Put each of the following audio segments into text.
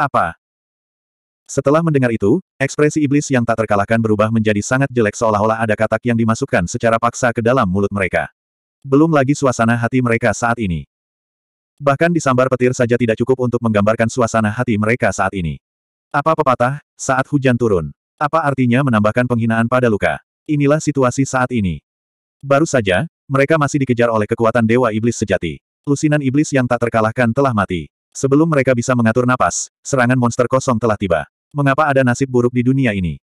Apa? Setelah mendengar itu, ekspresi iblis yang tak terkalahkan berubah menjadi sangat jelek seolah-olah ada katak yang dimasukkan secara paksa ke dalam mulut mereka. Belum lagi suasana hati mereka saat ini. Bahkan disambar petir saja tidak cukup untuk menggambarkan suasana hati mereka saat ini. Apa pepatah, saat hujan turun? Apa artinya menambahkan penghinaan pada luka? Inilah situasi saat ini. Baru saja, mereka masih dikejar oleh kekuatan Dewa Iblis sejati. Lusinan Iblis yang tak terkalahkan telah mati. Sebelum mereka bisa mengatur napas, serangan monster kosong telah tiba. Mengapa ada nasib buruk di dunia ini?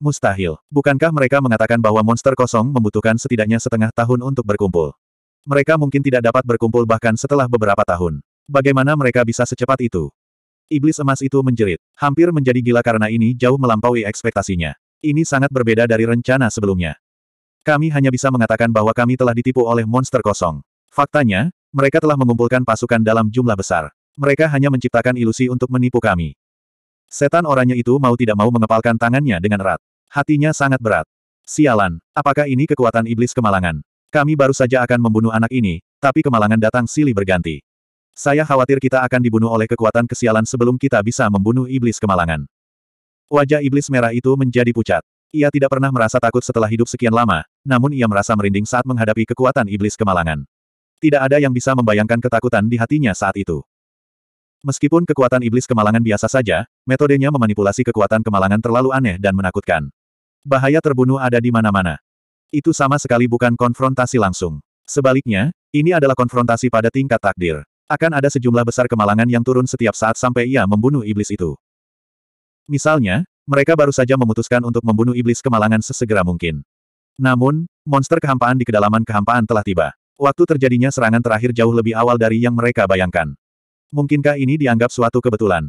Mustahil. Bukankah mereka mengatakan bahwa monster kosong membutuhkan setidaknya setengah tahun untuk berkumpul? Mereka mungkin tidak dapat berkumpul bahkan setelah beberapa tahun. Bagaimana mereka bisa secepat itu? Iblis emas itu menjerit. Hampir menjadi gila karena ini jauh melampaui ekspektasinya. Ini sangat berbeda dari rencana sebelumnya. Kami hanya bisa mengatakan bahwa kami telah ditipu oleh monster kosong. Faktanya, mereka telah mengumpulkan pasukan dalam jumlah besar. Mereka hanya menciptakan ilusi untuk menipu kami. Setan oranye itu mau tidak mau mengepalkan tangannya dengan erat. Hatinya sangat berat. Sialan, apakah ini kekuatan iblis kemalangan? Kami baru saja akan membunuh anak ini, tapi kemalangan datang silih berganti. Saya khawatir kita akan dibunuh oleh kekuatan kesialan sebelum kita bisa membunuh iblis kemalangan. Wajah iblis merah itu menjadi pucat. Ia tidak pernah merasa takut setelah hidup sekian lama, namun ia merasa merinding saat menghadapi kekuatan iblis kemalangan. Tidak ada yang bisa membayangkan ketakutan di hatinya saat itu. Meskipun kekuatan iblis kemalangan biasa saja, metodenya memanipulasi kekuatan kemalangan terlalu aneh dan menakutkan. Bahaya terbunuh ada di mana-mana. Itu sama sekali bukan konfrontasi langsung. Sebaliknya, ini adalah konfrontasi pada tingkat takdir. Akan ada sejumlah besar kemalangan yang turun setiap saat sampai ia membunuh iblis itu. Misalnya, mereka baru saja memutuskan untuk membunuh iblis kemalangan sesegera mungkin. Namun, monster kehampaan di kedalaman kehampaan telah tiba. Waktu terjadinya serangan terakhir jauh lebih awal dari yang mereka bayangkan. Mungkinkah ini dianggap suatu kebetulan?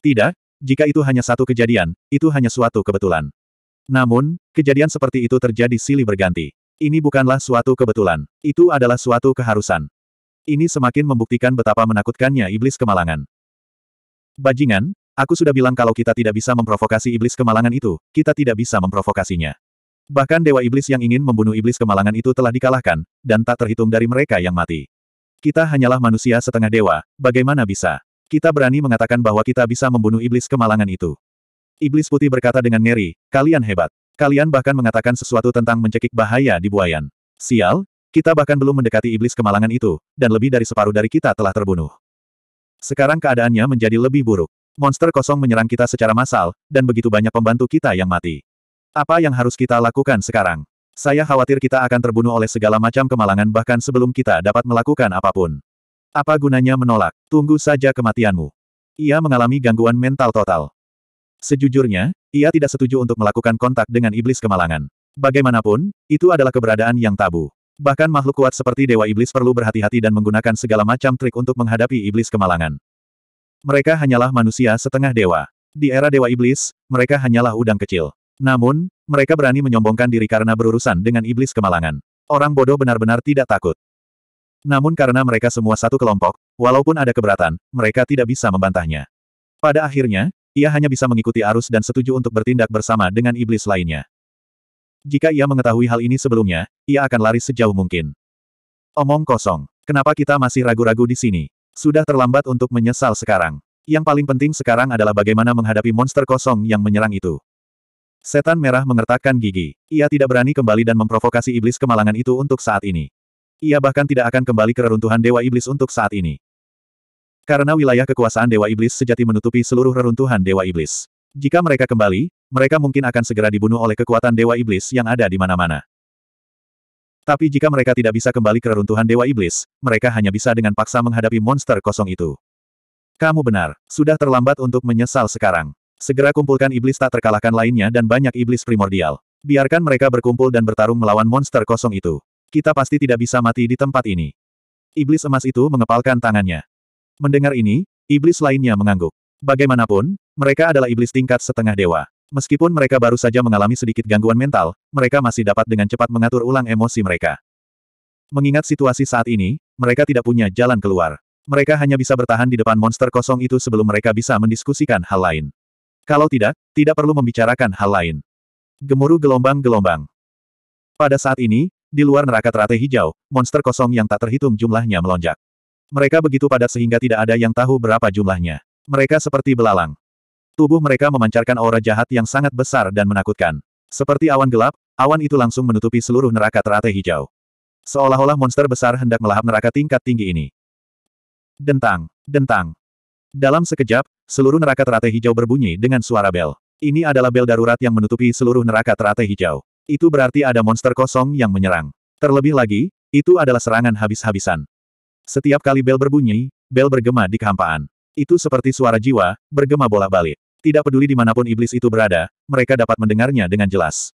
Tidak, jika itu hanya satu kejadian, itu hanya suatu kebetulan. Namun, kejadian seperti itu terjadi silih berganti. Ini bukanlah suatu kebetulan. Itu adalah suatu keharusan. Ini semakin membuktikan betapa menakutkannya iblis kemalangan. Bajingan, aku sudah bilang kalau kita tidak bisa memprovokasi iblis kemalangan itu, kita tidak bisa memprovokasinya. Bahkan dewa iblis yang ingin membunuh iblis kemalangan itu telah dikalahkan, dan tak terhitung dari mereka yang mati. Kita hanyalah manusia setengah dewa, bagaimana bisa? Kita berani mengatakan bahwa kita bisa membunuh iblis kemalangan itu. Iblis putih berkata dengan ngeri, kalian hebat. Kalian bahkan mengatakan sesuatu tentang mencekik bahaya di buayan. Sial, kita bahkan belum mendekati iblis kemalangan itu, dan lebih dari separuh dari kita telah terbunuh. Sekarang keadaannya menjadi lebih buruk. Monster kosong menyerang kita secara massal, dan begitu banyak pembantu kita yang mati. Apa yang harus kita lakukan sekarang? Saya khawatir kita akan terbunuh oleh segala macam kemalangan bahkan sebelum kita dapat melakukan apapun. Apa gunanya menolak? Tunggu saja kematianmu. Ia mengalami gangguan mental total. Sejujurnya, ia tidak setuju untuk melakukan kontak dengan iblis kemalangan. Bagaimanapun, itu adalah keberadaan yang tabu. Bahkan makhluk kuat seperti Dewa Iblis perlu berhati-hati dan menggunakan segala macam trik untuk menghadapi iblis kemalangan. Mereka hanyalah manusia setengah dewa. Di era Dewa Iblis, mereka hanyalah udang kecil. Namun, mereka berani menyombongkan diri karena berurusan dengan iblis kemalangan. Orang bodoh benar-benar tidak takut. Namun karena mereka semua satu kelompok, walaupun ada keberatan, mereka tidak bisa membantahnya. Pada akhirnya, ia hanya bisa mengikuti arus dan setuju untuk bertindak bersama dengan iblis lainnya. Jika ia mengetahui hal ini sebelumnya, ia akan lari sejauh mungkin. Omong kosong. Kenapa kita masih ragu-ragu di sini? Sudah terlambat untuk menyesal sekarang. Yang paling penting sekarang adalah bagaimana menghadapi monster kosong yang menyerang itu. Setan merah mengertakkan gigi. Ia tidak berani kembali dan memprovokasi iblis kemalangan itu untuk saat ini. Ia bahkan tidak akan kembali ke reruntuhan Dewa Iblis untuk saat ini. Karena wilayah kekuasaan Dewa Iblis sejati menutupi seluruh reruntuhan Dewa Iblis. Jika mereka kembali, mereka mungkin akan segera dibunuh oleh kekuatan Dewa Iblis yang ada di mana-mana. Tapi jika mereka tidak bisa kembali ke reruntuhan Dewa Iblis, mereka hanya bisa dengan paksa menghadapi monster kosong itu. Kamu benar, sudah terlambat untuk menyesal sekarang. Segera kumpulkan iblis tak terkalahkan lainnya dan banyak iblis primordial. Biarkan mereka berkumpul dan bertarung melawan monster kosong itu. Kita pasti tidak bisa mati di tempat ini. Iblis emas itu mengepalkan tangannya. Mendengar ini, iblis lainnya mengangguk. Bagaimanapun, mereka adalah iblis tingkat setengah dewa. Meskipun mereka baru saja mengalami sedikit gangguan mental, mereka masih dapat dengan cepat mengatur ulang emosi mereka. Mengingat situasi saat ini, mereka tidak punya jalan keluar. Mereka hanya bisa bertahan di depan monster kosong itu sebelum mereka bisa mendiskusikan hal lain. Kalau tidak, tidak perlu membicarakan hal lain. Gemuruh gelombang-gelombang. Pada saat ini, di luar neraka teratai hijau, monster kosong yang tak terhitung jumlahnya melonjak. Mereka begitu padat sehingga tidak ada yang tahu berapa jumlahnya. Mereka seperti belalang. Tubuh mereka memancarkan aura jahat yang sangat besar dan menakutkan. Seperti awan gelap, awan itu langsung menutupi seluruh neraka teratai hijau. Seolah-olah monster besar hendak melahap neraka tingkat tinggi ini. Dentang, dentang, dalam sekejap, seluruh neraka teratai hijau berbunyi dengan suara bel. Ini adalah bel darurat yang menutupi seluruh neraka teratai hijau. Itu berarti ada monster kosong yang menyerang. Terlebih lagi, itu adalah serangan habis-habisan. Setiap kali bel berbunyi, bel bergema di kehampaan. Itu seperti suara jiwa, bergema bolak-balik. Tidak peduli dimanapun iblis itu berada, mereka dapat mendengarnya dengan jelas.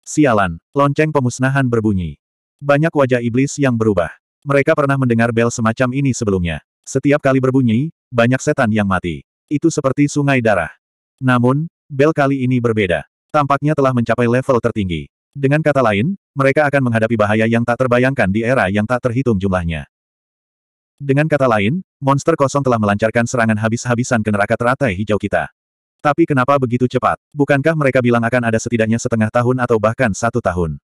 Sialan, lonceng pemusnahan berbunyi. Banyak wajah iblis yang berubah. Mereka pernah mendengar bel semacam ini sebelumnya. Setiap kali berbunyi, banyak setan yang mati. Itu seperti sungai darah. Namun, bel kali ini berbeda. Tampaknya telah mencapai level tertinggi. Dengan kata lain, mereka akan menghadapi bahaya yang tak terbayangkan di era yang tak terhitung jumlahnya. Dengan kata lain, monster kosong telah melancarkan serangan habis-habisan ke neraka teratai hijau kita. Tapi kenapa begitu cepat? Bukankah mereka bilang akan ada setidaknya setengah tahun atau bahkan satu tahun?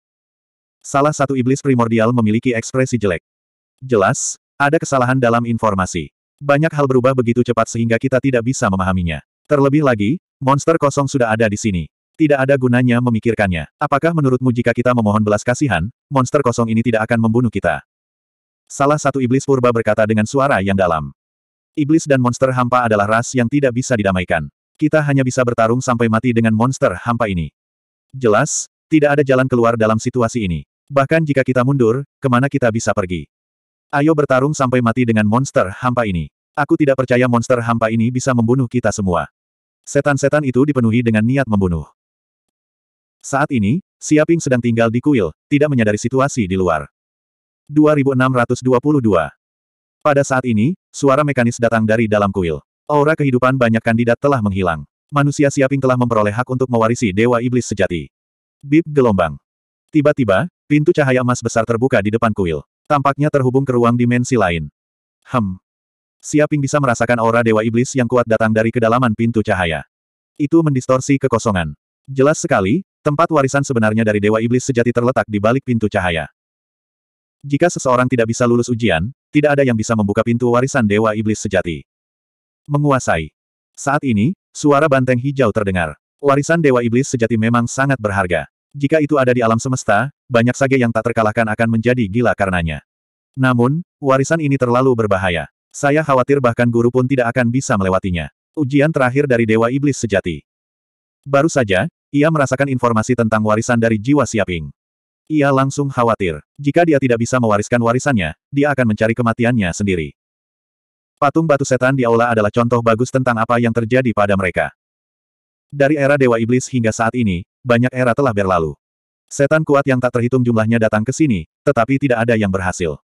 Salah satu iblis primordial memiliki ekspresi jelek. Jelas, ada kesalahan dalam informasi. Banyak hal berubah begitu cepat sehingga kita tidak bisa memahaminya. Terlebih lagi, monster kosong sudah ada di sini. Tidak ada gunanya memikirkannya. Apakah menurutmu jika kita memohon belas kasihan, monster kosong ini tidak akan membunuh kita? Salah satu iblis purba berkata dengan suara yang dalam. Iblis dan monster hampa adalah ras yang tidak bisa didamaikan. Kita hanya bisa bertarung sampai mati dengan monster hampa ini. Jelas, tidak ada jalan keluar dalam situasi ini. Bahkan jika kita mundur, kemana kita bisa pergi? Ayo bertarung sampai mati dengan monster hampa ini. Aku tidak percaya monster hampa ini bisa membunuh kita semua. Setan-setan itu dipenuhi dengan niat membunuh. Saat ini, Siaping sedang tinggal di kuil, tidak menyadari situasi di luar. 2622 Pada saat ini, suara mekanis datang dari dalam kuil. Aura kehidupan banyak kandidat telah menghilang. Manusia Siaping telah memperoleh hak untuk mewarisi Dewa Iblis sejati. Bip gelombang. Tiba-tiba, pintu cahaya emas besar terbuka di depan kuil. Tampaknya terhubung ke ruang dimensi lain. Hem. Siaping bisa merasakan aura Dewa Iblis yang kuat datang dari kedalaman pintu cahaya. Itu mendistorsi kekosongan. Jelas sekali, tempat warisan sebenarnya dari Dewa Iblis sejati terletak di balik pintu cahaya. Jika seseorang tidak bisa lulus ujian, tidak ada yang bisa membuka pintu warisan Dewa Iblis sejati. Menguasai. Saat ini, suara banteng hijau terdengar. Warisan Dewa Iblis sejati memang sangat berharga. Jika itu ada di alam semesta, banyak sage yang tak terkalahkan akan menjadi gila karenanya. Namun, warisan ini terlalu berbahaya. Saya khawatir bahkan guru pun tidak akan bisa melewatinya. Ujian terakhir dari Dewa Iblis Sejati. Baru saja, ia merasakan informasi tentang warisan dari jiwa Siaping. Ia langsung khawatir. Jika dia tidak bisa mewariskan warisannya, dia akan mencari kematiannya sendiri. Patung batu setan di aula adalah contoh bagus tentang apa yang terjadi pada mereka. Dari era Dewa Iblis hingga saat ini, banyak era telah berlalu. Setan kuat yang tak terhitung jumlahnya datang ke sini, tetapi tidak ada yang berhasil.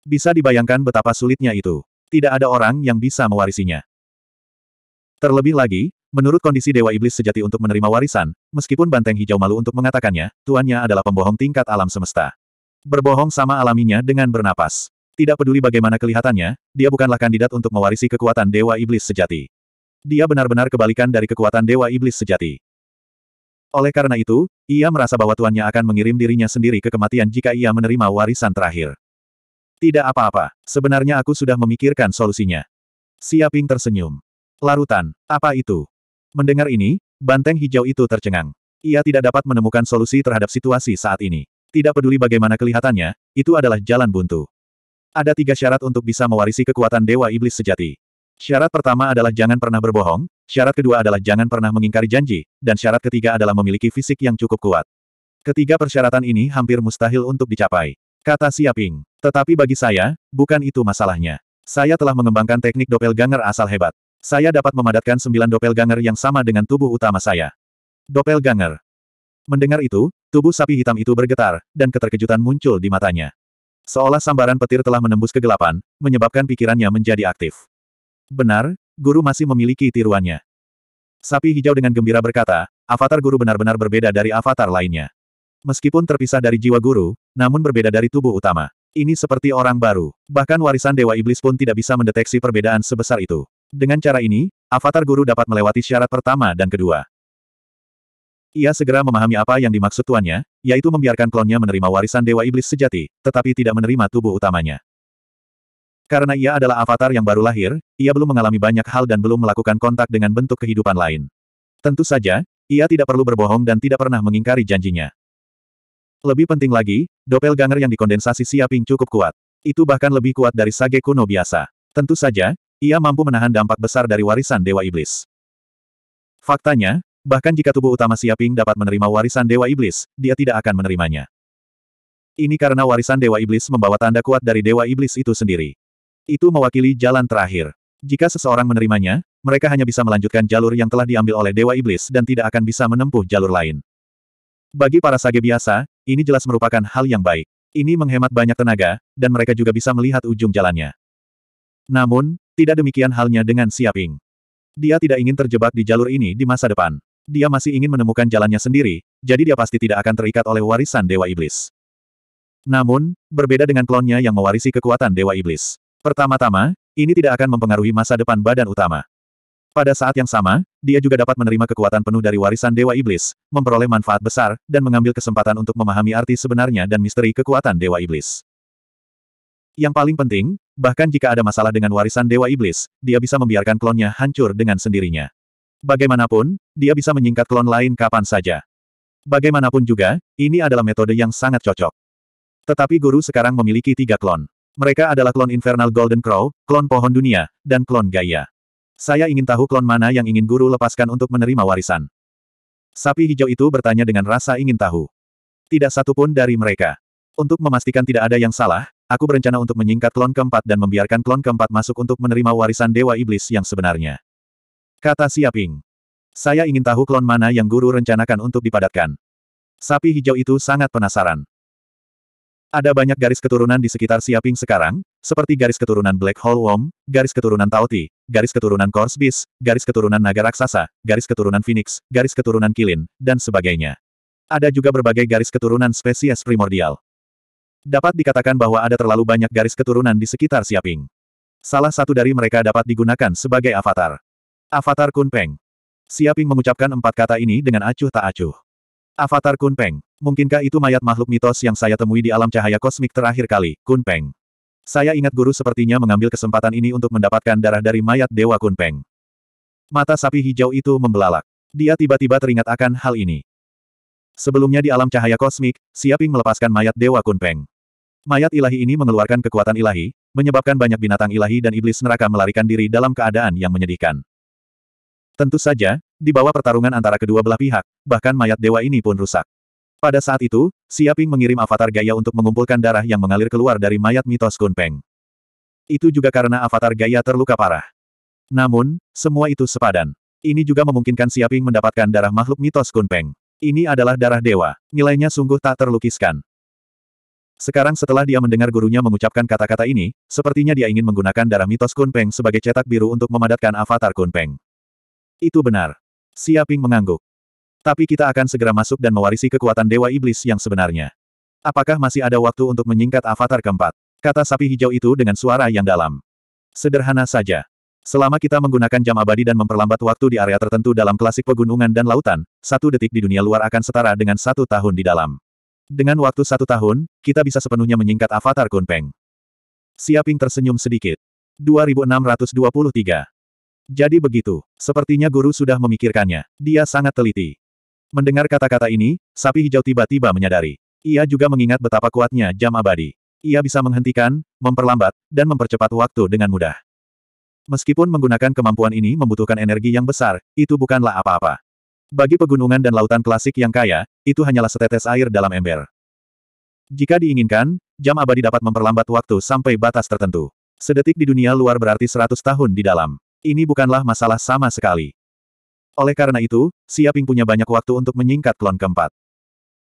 Bisa dibayangkan betapa sulitnya itu. Tidak ada orang yang bisa mewarisinya. Terlebih lagi, menurut kondisi Dewa Iblis sejati untuk menerima warisan, meskipun Banteng Hijau malu untuk mengatakannya, tuannya adalah pembohong tingkat alam semesta. Berbohong sama alaminya dengan bernapas. Tidak peduli bagaimana kelihatannya, dia bukanlah kandidat untuk mewarisi kekuatan Dewa Iblis sejati. Dia benar-benar kebalikan dari kekuatan Dewa Iblis sejati. Oleh karena itu, ia merasa bahwa tuannya akan mengirim dirinya sendiri ke kematian jika ia menerima warisan terakhir. Tidak apa-apa, sebenarnya aku sudah memikirkan solusinya. Siaping tersenyum. Larutan, apa itu? Mendengar ini, banteng hijau itu tercengang. Ia tidak dapat menemukan solusi terhadap situasi saat ini. Tidak peduli bagaimana kelihatannya, itu adalah jalan buntu. Ada tiga syarat untuk bisa mewarisi kekuatan Dewa Iblis sejati. Syarat pertama adalah jangan pernah berbohong, syarat kedua adalah jangan pernah mengingkari janji, dan syarat ketiga adalah memiliki fisik yang cukup kuat. Ketiga persyaratan ini hampir mustahil untuk dicapai. Kata Siaping. Tetapi bagi saya, bukan itu masalahnya. Saya telah mengembangkan teknik doppelganger asal hebat. Saya dapat memadatkan sembilan doppelganger yang sama dengan tubuh utama saya. Doppelganger. Mendengar itu, tubuh sapi hitam itu bergetar, dan keterkejutan muncul di matanya. Seolah sambaran petir telah menembus kegelapan, menyebabkan pikirannya menjadi aktif. Benar, guru masih memiliki tiruannya. Sapi hijau dengan gembira berkata, avatar guru benar-benar berbeda dari avatar lainnya. Meskipun terpisah dari jiwa guru, namun berbeda dari tubuh utama. Ini seperti orang baru. Bahkan warisan Dewa Iblis pun tidak bisa mendeteksi perbedaan sebesar itu. Dengan cara ini, avatar guru dapat melewati syarat pertama dan kedua. Ia segera memahami apa yang dimaksud tuannya, yaitu membiarkan klonnya menerima warisan Dewa Iblis sejati, tetapi tidak menerima tubuh utamanya. Karena ia adalah avatar yang baru lahir, ia belum mengalami banyak hal dan belum melakukan kontak dengan bentuk kehidupan lain. Tentu saja, ia tidak perlu berbohong dan tidak pernah mengingkari janjinya. Lebih penting lagi, dopel ganger yang dikondensasi siaping cukup kuat. Itu bahkan lebih kuat dari sage kuno biasa. Tentu saja, ia mampu menahan dampak besar dari warisan Dewa Iblis. Faktanya, bahkan jika tubuh utama siaping dapat menerima warisan Dewa Iblis, dia tidak akan menerimanya. Ini karena warisan Dewa Iblis membawa tanda kuat dari Dewa Iblis itu sendiri. Itu mewakili jalan terakhir. Jika seseorang menerimanya, mereka hanya bisa melanjutkan jalur yang telah diambil oleh Dewa Iblis dan tidak akan bisa menempuh jalur lain. Bagi para sage biasa, ini jelas merupakan hal yang baik. Ini menghemat banyak tenaga, dan mereka juga bisa melihat ujung jalannya. Namun, tidak demikian halnya dengan Siaping. Dia tidak ingin terjebak di jalur ini di masa depan. Dia masih ingin menemukan jalannya sendiri, jadi dia pasti tidak akan terikat oleh warisan Dewa Iblis. Namun, berbeda dengan klonnya yang mewarisi kekuatan Dewa Iblis. Pertama-tama, ini tidak akan mempengaruhi masa depan badan utama. Pada saat yang sama, dia juga dapat menerima kekuatan penuh dari warisan Dewa Iblis, memperoleh manfaat besar, dan mengambil kesempatan untuk memahami arti sebenarnya dan misteri kekuatan Dewa Iblis. Yang paling penting, bahkan jika ada masalah dengan warisan Dewa Iblis, dia bisa membiarkan klonnya hancur dengan sendirinya. Bagaimanapun, dia bisa menyingkat klon lain kapan saja. Bagaimanapun juga, ini adalah metode yang sangat cocok. Tetapi guru sekarang memiliki tiga klon. Mereka adalah klon Infernal Golden Crow, klon Pohon Dunia, dan klon Gaia. Saya ingin tahu klon mana yang ingin guru lepaskan untuk menerima warisan. Sapi hijau itu bertanya dengan rasa ingin tahu. Tidak satu pun dari mereka. Untuk memastikan tidak ada yang salah, aku berencana untuk menyingkat klon keempat dan membiarkan klon keempat masuk untuk menerima warisan Dewa Iblis yang sebenarnya. Kata Siaping. Saya ingin tahu klon mana yang guru rencanakan untuk dipadatkan. Sapi hijau itu sangat penasaran. Ada banyak garis keturunan di sekitar Siaping sekarang, seperti garis keturunan Black Hole Worm, garis keturunan Tauti, garis keturunan Corse Beast, garis keturunan Naga Raksasa, garis keturunan Phoenix, garis keturunan Kilin, dan sebagainya. Ada juga berbagai garis keturunan spesies primordial. Dapat dikatakan bahwa ada terlalu banyak garis keturunan di sekitar Siaping. Salah satu dari mereka dapat digunakan sebagai avatar. Avatar Kunpeng. Siaping mengucapkan empat kata ini dengan acuh tak acuh. Avatar Kunpeng, Mungkinkah itu mayat makhluk mitos yang saya temui di alam cahaya kosmik terakhir kali, Kunpeng? Saya ingat guru sepertinya mengambil kesempatan ini untuk mendapatkan darah dari mayat Dewa Kunpeng. Mata sapi hijau itu membelalak. Dia tiba-tiba teringat akan hal ini. Sebelumnya di alam cahaya kosmik, Siaping melepaskan mayat Dewa Kunpeng. Mayat ilahi ini mengeluarkan kekuatan ilahi, menyebabkan banyak binatang ilahi dan iblis neraka melarikan diri dalam keadaan yang menyedihkan. Tentu saja, di bawah pertarungan antara kedua belah pihak, bahkan mayat dewa ini pun rusak. Pada saat itu, Siaping mengirim avatar gaya untuk mengumpulkan darah yang mengalir keluar dari mayat mitos Kunpeng. Itu juga karena avatar gaya terluka parah. Namun, semua itu sepadan. Ini juga memungkinkan Siaping mendapatkan darah makhluk mitos Kunpeng. Ini adalah darah dewa, nilainya sungguh tak terlukiskan. Sekarang setelah dia mendengar gurunya mengucapkan kata-kata ini, sepertinya dia ingin menggunakan darah mitos Kunpeng sebagai cetak biru untuk memadatkan avatar Kunpeng. Itu benar. Siaping mengangguk. Tapi kita akan segera masuk dan mewarisi kekuatan Dewa Iblis yang sebenarnya. Apakah masih ada waktu untuk menyingkat avatar keempat? Kata sapi hijau itu dengan suara yang dalam. Sederhana saja. Selama kita menggunakan jam abadi dan memperlambat waktu di area tertentu dalam klasik pegunungan dan lautan, satu detik di dunia luar akan setara dengan satu tahun di dalam. Dengan waktu satu tahun, kita bisa sepenuhnya menyingkat avatar Kunpeng. Siaping tersenyum sedikit. 2623 jadi begitu, sepertinya guru sudah memikirkannya. Dia sangat teliti. Mendengar kata-kata ini, sapi hijau tiba-tiba menyadari. Ia juga mengingat betapa kuatnya jam abadi. Ia bisa menghentikan, memperlambat, dan mempercepat waktu dengan mudah. Meskipun menggunakan kemampuan ini membutuhkan energi yang besar, itu bukanlah apa-apa. Bagi pegunungan dan lautan klasik yang kaya, itu hanyalah setetes air dalam ember. Jika diinginkan, jam abadi dapat memperlambat waktu sampai batas tertentu. Sedetik di dunia luar berarti 100 tahun di dalam. Ini bukanlah masalah sama sekali. Oleh karena itu, Siaping punya banyak waktu untuk menyingkat klon keempat.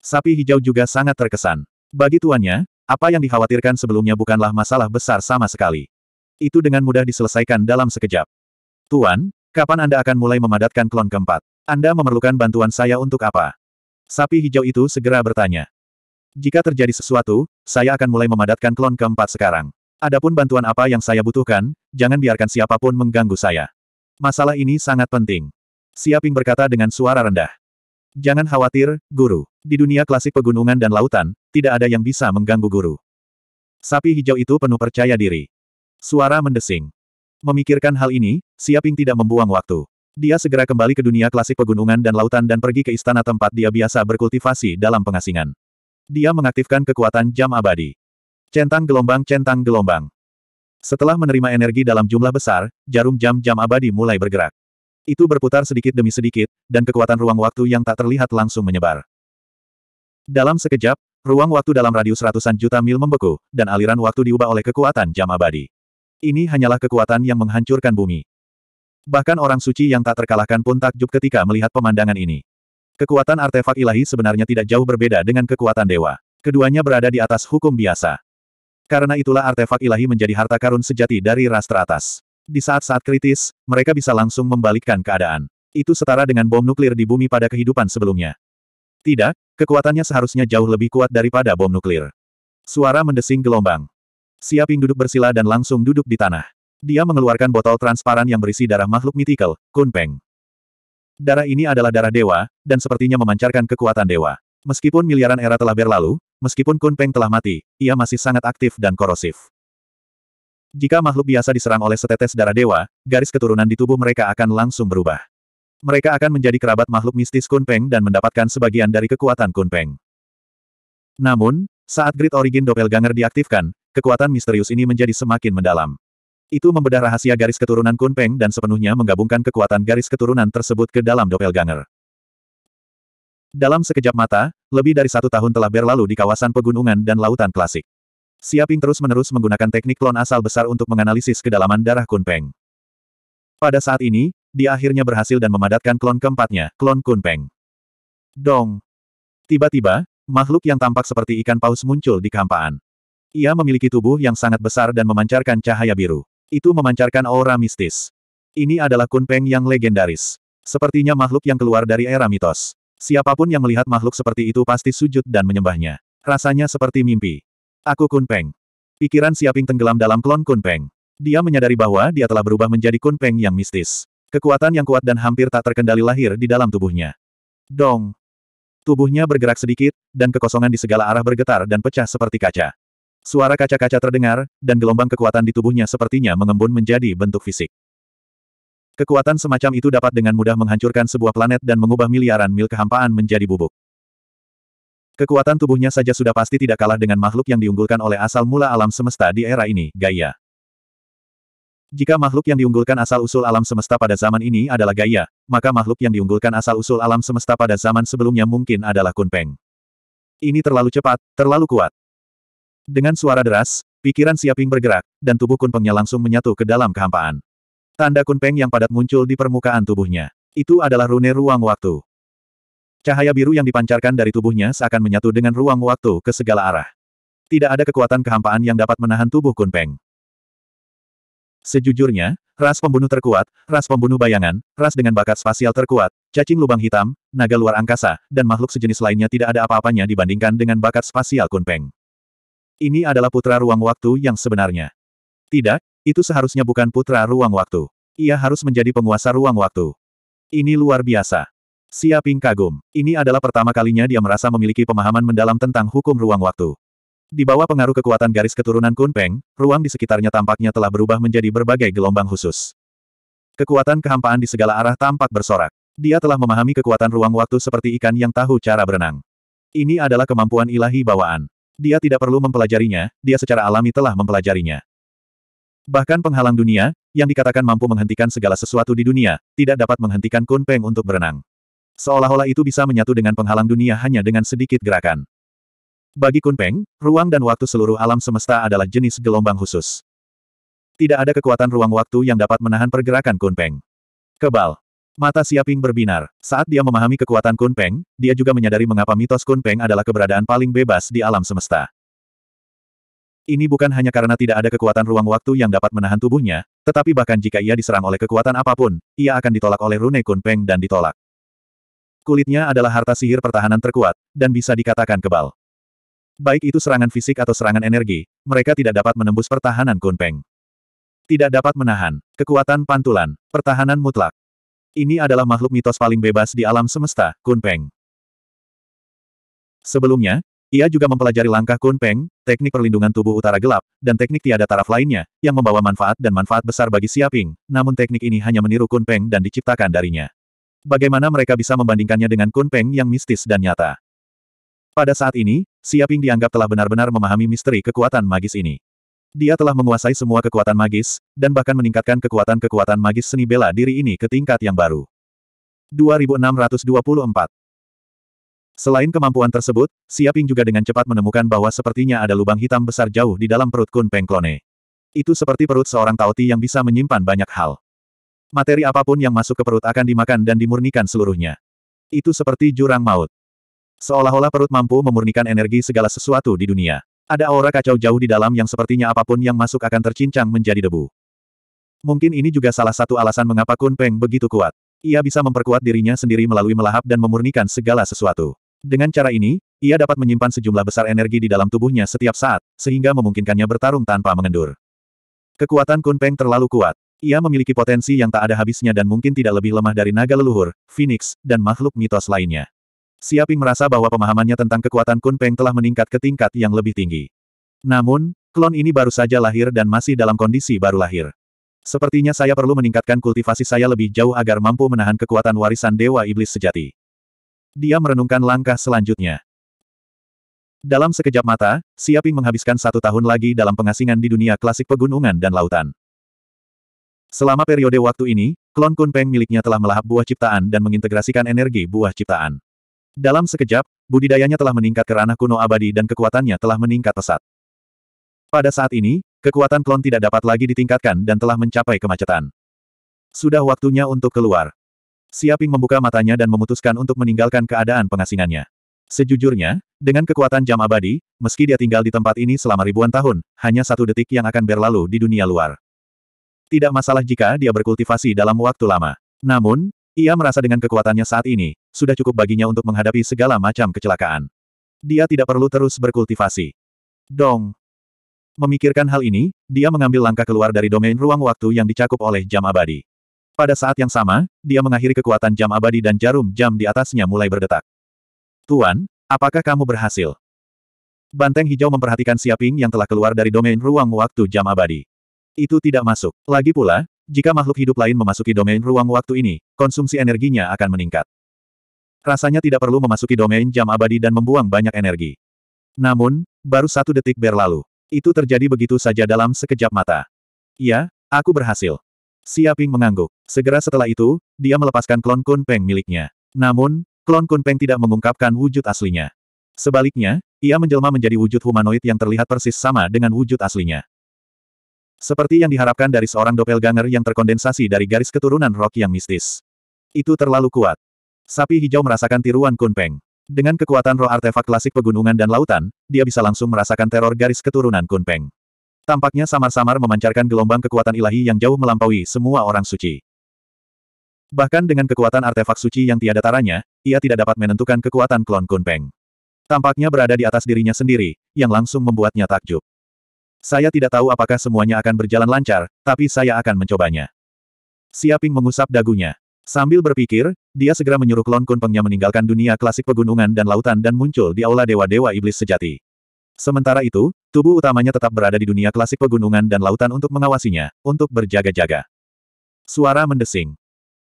Sapi hijau juga sangat terkesan. Bagi tuannya, apa yang dikhawatirkan sebelumnya bukanlah masalah besar sama sekali. Itu dengan mudah diselesaikan dalam sekejap. Tuan, kapan Anda akan mulai memadatkan klon keempat? Anda memerlukan bantuan saya untuk apa? Sapi hijau itu segera bertanya. Jika terjadi sesuatu, saya akan mulai memadatkan klon keempat sekarang. Adapun bantuan apa yang saya butuhkan, jangan biarkan siapapun mengganggu saya. Masalah ini sangat penting. Siaping berkata dengan suara rendah. Jangan khawatir, guru. Di dunia klasik pegunungan dan lautan, tidak ada yang bisa mengganggu guru. Sapi hijau itu penuh percaya diri. Suara mendesing. Memikirkan hal ini, Siaping tidak membuang waktu. Dia segera kembali ke dunia klasik pegunungan dan lautan dan pergi ke istana tempat dia biasa berkultivasi dalam pengasingan. Dia mengaktifkan kekuatan jam abadi. Centang gelombang centang gelombang. Setelah menerima energi dalam jumlah besar, jarum jam-jam abadi mulai bergerak. Itu berputar sedikit demi sedikit, dan kekuatan ruang waktu yang tak terlihat langsung menyebar. Dalam sekejap, ruang waktu dalam radius ratusan juta mil membeku, dan aliran waktu diubah oleh kekuatan jam abadi. Ini hanyalah kekuatan yang menghancurkan bumi. Bahkan orang suci yang tak terkalahkan pun takjub ketika melihat pemandangan ini. Kekuatan artefak ilahi sebenarnya tidak jauh berbeda dengan kekuatan dewa. Keduanya berada di atas hukum biasa. Karena itulah artefak ilahi menjadi harta karun sejati dari ras teratas. Di saat-saat kritis, mereka bisa langsung membalikkan keadaan. Itu setara dengan bom nuklir di bumi pada kehidupan sebelumnya. Tidak, kekuatannya seharusnya jauh lebih kuat daripada bom nuklir. Suara mendesing gelombang. Siaping duduk bersila dan langsung duduk di tanah. Dia mengeluarkan botol transparan yang berisi darah makhluk mitikal, Kunpeng. Darah ini adalah darah dewa, dan sepertinya memancarkan kekuatan dewa. Meskipun miliaran era telah berlalu, Meskipun Kun Peng telah mati, ia masih sangat aktif dan korosif. Jika makhluk biasa diserang oleh setetes darah dewa, garis keturunan di tubuh mereka akan langsung berubah. Mereka akan menjadi kerabat makhluk mistis Kun Peng dan mendapatkan sebagian dari kekuatan Kun Peng. Namun, saat grid origin doppelganger diaktifkan, kekuatan misterius ini menjadi semakin mendalam. Itu membedah rahasia garis keturunan Kun Peng dan sepenuhnya menggabungkan kekuatan garis keturunan tersebut ke dalam doppelganger. Dalam sekejap mata, lebih dari satu tahun telah berlalu di kawasan pegunungan dan lautan klasik. Siaping terus-menerus menggunakan teknik klon asal besar untuk menganalisis kedalaman darah Kunpeng. Pada saat ini, dia akhirnya berhasil dan memadatkan klon keempatnya, klon Kunpeng. Dong! Tiba-tiba, makhluk yang tampak seperti ikan paus muncul di kehampaan. Ia memiliki tubuh yang sangat besar dan memancarkan cahaya biru. Itu memancarkan aura mistis. Ini adalah Kunpeng yang legendaris. Sepertinya makhluk yang keluar dari era mitos. Siapapun yang melihat makhluk seperti itu pasti sujud dan menyembahnya. Rasanya seperti mimpi. Aku Kunpeng. Pikiran Siaping tenggelam dalam klon Kunpeng. Dia menyadari bahwa dia telah berubah menjadi Kunpeng yang mistis. Kekuatan yang kuat dan hampir tak terkendali lahir di dalam tubuhnya. Dong. Tubuhnya bergerak sedikit, dan kekosongan di segala arah bergetar dan pecah seperti kaca. Suara kaca-kaca terdengar, dan gelombang kekuatan di tubuhnya sepertinya mengembun menjadi bentuk fisik. Kekuatan semacam itu dapat dengan mudah menghancurkan sebuah planet dan mengubah miliaran mil kehampaan menjadi bubuk. Kekuatan tubuhnya saja sudah pasti tidak kalah dengan makhluk yang diunggulkan oleh asal mula alam semesta di era ini, Gaia. Jika makhluk yang diunggulkan asal-usul alam semesta pada zaman ini adalah Gaia, maka makhluk yang diunggulkan asal-usul alam semesta pada zaman sebelumnya mungkin adalah Kunpeng. Ini terlalu cepat, terlalu kuat. Dengan suara deras, pikiran Siaping bergerak, dan tubuh Kunpengnya langsung menyatu ke dalam kehampaan. Tanda kunpeng yang padat muncul di permukaan tubuhnya. Itu adalah rune ruang waktu. Cahaya biru yang dipancarkan dari tubuhnya seakan menyatu dengan ruang waktu ke segala arah. Tidak ada kekuatan kehampaan yang dapat menahan tubuh kunpeng. Sejujurnya, ras pembunuh terkuat, ras pembunuh bayangan, ras dengan bakat spasial terkuat, cacing lubang hitam, naga luar angkasa, dan makhluk sejenis lainnya tidak ada apa-apanya dibandingkan dengan bakat spasial kunpeng. Ini adalah putra ruang waktu yang sebenarnya. Tidak, itu seharusnya bukan putra ruang waktu. Ia harus menjadi penguasa ruang waktu. Ini luar biasa. Siaping kagum. Ini adalah pertama kalinya dia merasa memiliki pemahaman mendalam tentang hukum ruang waktu. Di bawah pengaruh kekuatan garis keturunan Kunpeng, ruang di sekitarnya tampaknya telah berubah menjadi berbagai gelombang khusus. Kekuatan kehampaan di segala arah tampak bersorak. Dia telah memahami kekuatan ruang waktu seperti ikan yang tahu cara berenang. Ini adalah kemampuan ilahi bawaan. Dia tidak perlu mempelajarinya, dia secara alami telah mempelajarinya. Bahkan penghalang dunia, yang dikatakan mampu menghentikan segala sesuatu di dunia, tidak dapat menghentikan Kun Peng untuk berenang. Seolah-olah itu bisa menyatu dengan penghalang dunia hanya dengan sedikit gerakan. Bagi Kun Peng, ruang dan waktu seluruh alam semesta adalah jenis gelombang khusus. Tidak ada kekuatan ruang waktu yang dapat menahan pergerakan Kun Peng. Kebal. Mata Siaping berbinar. Saat dia memahami kekuatan Kun Peng, dia juga menyadari mengapa mitos Kun Peng adalah keberadaan paling bebas di alam semesta. Ini bukan hanya karena tidak ada kekuatan ruang waktu yang dapat menahan tubuhnya, tetapi bahkan jika ia diserang oleh kekuatan apapun, ia akan ditolak oleh rune Kunpeng dan ditolak. Kulitnya adalah harta sihir pertahanan terkuat, dan bisa dikatakan kebal. Baik itu serangan fisik atau serangan energi, mereka tidak dapat menembus pertahanan Kunpeng. Tidak dapat menahan, kekuatan pantulan, pertahanan mutlak. Ini adalah makhluk mitos paling bebas di alam semesta, Kunpeng. Sebelumnya, ia juga mempelajari langkah Kunpeng, teknik perlindungan tubuh utara gelap, dan teknik tiada taraf lainnya, yang membawa manfaat dan manfaat besar bagi Siaping, namun teknik ini hanya meniru Kunpeng dan diciptakan darinya. Bagaimana mereka bisa membandingkannya dengan Kunpeng yang mistis dan nyata? Pada saat ini, Siaping dianggap telah benar-benar memahami misteri kekuatan magis ini. Dia telah menguasai semua kekuatan magis, dan bahkan meningkatkan kekuatan-kekuatan magis seni bela diri ini ke tingkat yang baru. 2624 Selain kemampuan tersebut, Siaping juga dengan cepat menemukan bahwa sepertinya ada lubang hitam besar jauh di dalam perut Kun Peng Itu seperti perut seorang Taoti yang bisa menyimpan banyak hal. Materi apapun yang masuk ke perut akan dimakan dan dimurnikan seluruhnya. Itu seperti jurang maut. Seolah-olah perut mampu memurnikan energi segala sesuatu di dunia. Ada aura kacau jauh di dalam yang sepertinya apapun yang masuk akan tercincang menjadi debu. Mungkin ini juga salah satu alasan mengapa Kun Peng begitu kuat. Ia bisa memperkuat dirinya sendiri melalui melahap dan memurnikan segala sesuatu. Dengan cara ini, ia dapat menyimpan sejumlah besar energi di dalam tubuhnya setiap saat, sehingga memungkinkannya bertarung tanpa mengendur. Kekuatan Kun Peng terlalu kuat. Ia memiliki potensi yang tak ada habisnya dan mungkin tidak lebih lemah dari naga leluhur, phoenix, dan makhluk mitos lainnya. Siaping merasa bahwa pemahamannya tentang kekuatan Kun Peng telah meningkat ke tingkat yang lebih tinggi. Namun, klon ini baru saja lahir dan masih dalam kondisi baru lahir. Sepertinya saya perlu meningkatkan kultivasi saya lebih jauh agar mampu menahan kekuatan warisan Dewa Iblis sejati. Dia merenungkan langkah selanjutnya. Dalam sekejap mata, Siaping menghabiskan satu tahun lagi dalam pengasingan di dunia klasik pegunungan dan lautan. Selama periode waktu ini, klon Kunpeng miliknya telah melahap buah ciptaan dan mengintegrasikan energi buah ciptaan. Dalam sekejap, budidayanya telah meningkat ke ranah kuno abadi dan kekuatannya telah meningkat pesat. Pada saat ini, kekuatan klon tidak dapat lagi ditingkatkan dan telah mencapai kemacetan. Sudah waktunya untuk keluar. Siaping membuka matanya dan memutuskan untuk meninggalkan keadaan pengasingannya. Sejujurnya, dengan kekuatan jam abadi, meski dia tinggal di tempat ini selama ribuan tahun, hanya satu detik yang akan berlalu di dunia luar. Tidak masalah jika dia berkultivasi dalam waktu lama. Namun, ia merasa dengan kekuatannya saat ini, sudah cukup baginya untuk menghadapi segala macam kecelakaan. Dia tidak perlu terus berkultivasi. Dong. Memikirkan hal ini, dia mengambil langkah keluar dari domain ruang waktu yang dicakup oleh jam abadi. Pada saat yang sama, dia mengakhiri kekuatan jam abadi dan jarum jam di atasnya mulai berdetak. Tuan, apakah kamu berhasil? Banteng hijau memperhatikan Siaping yang telah keluar dari domain ruang waktu jam abadi. Itu tidak masuk. Lagi pula, jika makhluk hidup lain memasuki domain ruang waktu ini, konsumsi energinya akan meningkat. Rasanya tidak perlu memasuki domain jam abadi dan membuang banyak energi. Namun, baru satu detik berlalu. Itu terjadi begitu saja dalam sekejap mata. Ya, aku berhasil. Siaping mengangguk. Segera setelah itu, dia melepaskan klon Kunpeng miliknya. Namun, klon Kunpeng tidak mengungkapkan wujud aslinya. Sebaliknya, ia menjelma menjadi wujud humanoid yang terlihat persis sama dengan wujud aslinya. Seperti yang diharapkan dari seorang doppelganger yang terkondensasi dari garis keturunan rock yang mistis. Itu terlalu kuat. Sapi hijau merasakan tiruan Kunpeng. Dengan kekuatan roh artefak klasik pegunungan dan lautan, dia bisa langsung merasakan teror garis keturunan Kunpeng. Tampaknya samar-samar memancarkan gelombang kekuatan ilahi yang jauh melampaui semua orang suci. Bahkan dengan kekuatan artefak suci yang tiada taranya, ia tidak dapat menentukan kekuatan klon Kunpeng. Tampaknya berada di atas dirinya sendiri, yang langsung membuatnya takjub. Saya tidak tahu apakah semuanya akan berjalan lancar, tapi saya akan mencobanya. Siaping mengusap dagunya. Sambil berpikir, dia segera menyuruh klon Kunpengnya meninggalkan dunia klasik pegunungan dan lautan dan muncul di aula dewa-dewa iblis sejati. Sementara itu, Tubuh utamanya tetap berada di dunia klasik pegunungan dan lautan untuk mengawasinya, untuk berjaga-jaga. Suara mendesing.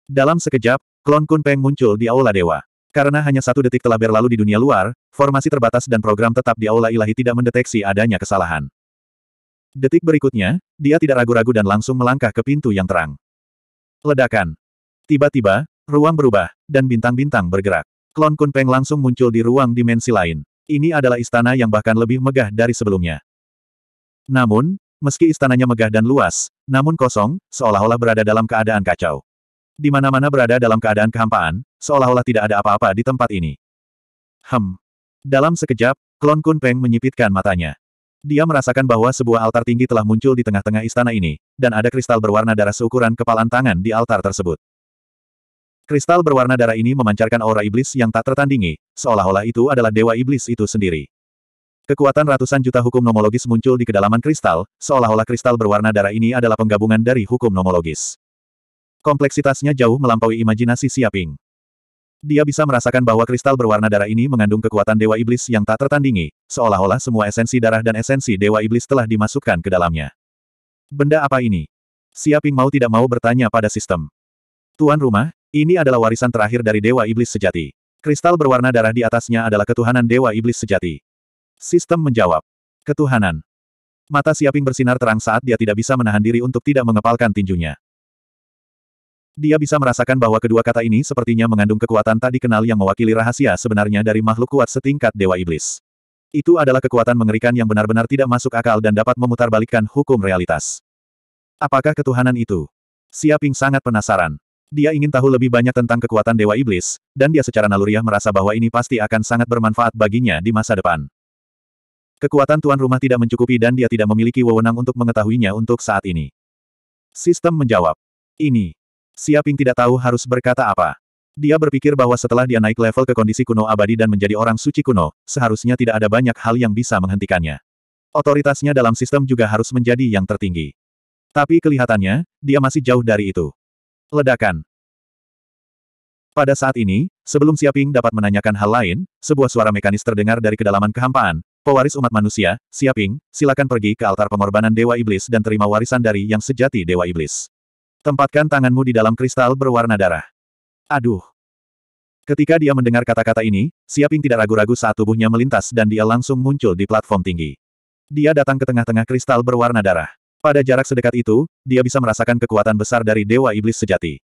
Dalam sekejap, klon Kun Peng muncul di Aula Dewa. Karena hanya satu detik telah berlalu di dunia luar, formasi terbatas dan program tetap di Aula Ilahi tidak mendeteksi adanya kesalahan. Detik berikutnya, dia tidak ragu-ragu dan langsung melangkah ke pintu yang terang. Ledakan. Tiba-tiba, ruang berubah, dan bintang-bintang bergerak. Klon Kun Peng langsung muncul di ruang dimensi lain. Ini adalah istana yang bahkan lebih megah dari sebelumnya. Namun, meski istananya megah dan luas, namun kosong, seolah-olah berada dalam keadaan kacau. Di mana-mana berada dalam keadaan kehampaan, seolah-olah tidak ada apa-apa di tempat ini. Hem. Dalam sekejap, klon Kun Peng menyipitkan matanya. Dia merasakan bahwa sebuah altar tinggi telah muncul di tengah-tengah istana ini, dan ada kristal berwarna darah seukuran kepalan tangan di altar tersebut. Kristal berwarna darah ini memancarkan aura iblis yang tak tertandingi, seolah-olah itu adalah dewa iblis itu sendiri. Kekuatan ratusan juta hukum nomologis muncul di kedalaman kristal, seolah-olah kristal berwarna darah ini adalah penggabungan dari hukum nomologis. Kompleksitasnya jauh melampaui imajinasi Siaping. Dia bisa merasakan bahwa kristal berwarna darah ini mengandung kekuatan dewa iblis yang tak tertandingi, seolah-olah semua esensi darah dan esensi dewa iblis telah dimasukkan ke dalamnya. Benda apa ini? Siaping mau tidak mau bertanya pada sistem. Tuan rumah, ini adalah warisan terakhir dari Dewa Iblis Sejati. Kristal berwarna darah di atasnya adalah ketuhanan Dewa Iblis Sejati. Sistem menjawab. Ketuhanan. Mata Siaping bersinar terang saat dia tidak bisa menahan diri untuk tidak mengepalkan tinjunya. Dia bisa merasakan bahwa kedua kata ini sepertinya mengandung kekuatan tak dikenal yang mewakili rahasia sebenarnya dari makhluk kuat setingkat Dewa Iblis. Itu adalah kekuatan mengerikan yang benar-benar tidak masuk akal dan dapat memutarbalikkan hukum realitas. Apakah ketuhanan itu? Siaping sangat penasaran. Dia ingin tahu lebih banyak tentang kekuatan Dewa Iblis, dan dia secara naluriah merasa bahwa ini pasti akan sangat bermanfaat baginya di masa depan. Kekuatan tuan rumah tidak mencukupi dan dia tidak memiliki wewenang untuk mengetahuinya untuk saat ini. Sistem menjawab. Ini. Siaping tidak tahu harus berkata apa. Dia berpikir bahwa setelah dia naik level ke kondisi kuno abadi dan menjadi orang suci kuno, seharusnya tidak ada banyak hal yang bisa menghentikannya. Otoritasnya dalam sistem juga harus menjadi yang tertinggi. Tapi kelihatannya, dia masih jauh dari itu. Ledakan. Pada saat ini, sebelum Siaping dapat menanyakan hal lain, sebuah suara mekanis terdengar dari kedalaman kehampaan. Pewaris umat manusia, Siaping, silakan pergi ke altar pengorbanan Dewa Iblis dan terima warisan dari yang sejati Dewa Iblis. Tempatkan tanganmu di dalam kristal berwarna darah. Aduh. Ketika dia mendengar kata-kata ini, Siaping tidak ragu-ragu saat tubuhnya melintas dan dia langsung muncul di platform tinggi. Dia datang ke tengah-tengah kristal berwarna darah. Pada jarak sedekat itu, dia bisa merasakan kekuatan besar dari Dewa Iblis sejati.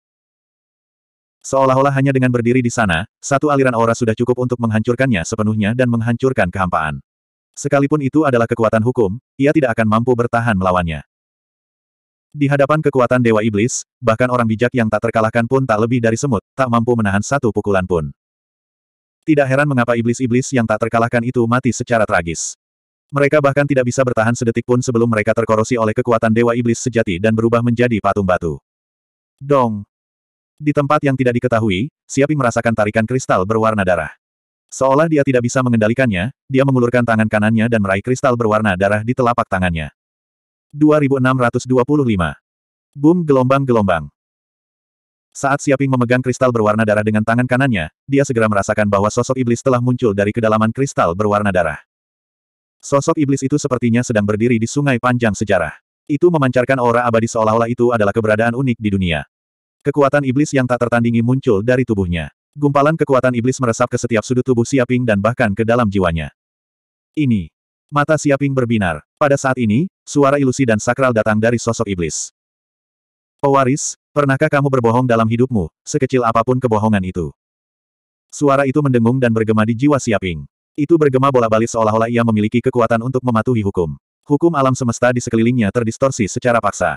Seolah-olah hanya dengan berdiri di sana, satu aliran aura sudah cukup untuk menghancurkannya sepenuhnya dan menghancurkan kehampaan. Sekalipun itu adalah kekuatan hukum, ia tidak akan mampu bertahan melawannya. Di hadapan kekuatan Dewa Iblis, bahkan orang bijak yang tak terkalahkan pun tak lebih dari semut, tak mampu menahan satu pukulan pun. Tidak heran mengapa iblis-iblis yang tak terkalahkan itu mati secara tragis. Mereka bahkan tidak bisa bertahan sedetik pun sebelum mereka terkorosi oleh kekuatan Dewa Iblis sejati dan berubah menjadi patung batu. Dong! Di tempat yang tidak diketahui, Siapi merasakan tarikan kristal berwarna darah. Seolah dia tidak bisa mengendalikannya, dia mengulurkan tangan kanannya dan meraih kristal berwarna darah di telapak tangannya. 2625. Boom gelombang-gelombang. Saat Siaping memegang kristal berwarna darah dengan tangan kanannya, dia segera merasakan bahwa sosok iblis telah muncul dari kedalaman kristal berwarna darah. Sosok iblis itu sepertinya sedang berdiri di sungai panjang sejarah. Itu memancarkan aura abadi seolah-olah itu adalah keberadaan unik di dunia. Kekuatan iblis yang tak tertandingi muncul dari tubuhnya. Gumpalan kekuatan iblis meresap ke setiap sudut tubuh Siaping dan bahkan ke dalam jiwanya. Ini. Mata Siaping berbinar. Pada saat ini, suara ilusi dan sakral datang dari sosok iblis. Pewaris, pernahkah kamu berbohong dalam hidupmu, sekecil apapun kebohongan itu? Suara itu mendengung dan bergema di jiwa Siaping. Itu bergema bola balik seolah-olah ia memiliki kekuatan untuk mematuhi hukum. Hukum alam semesta di sekelilingnya terdistorsi secara paksa.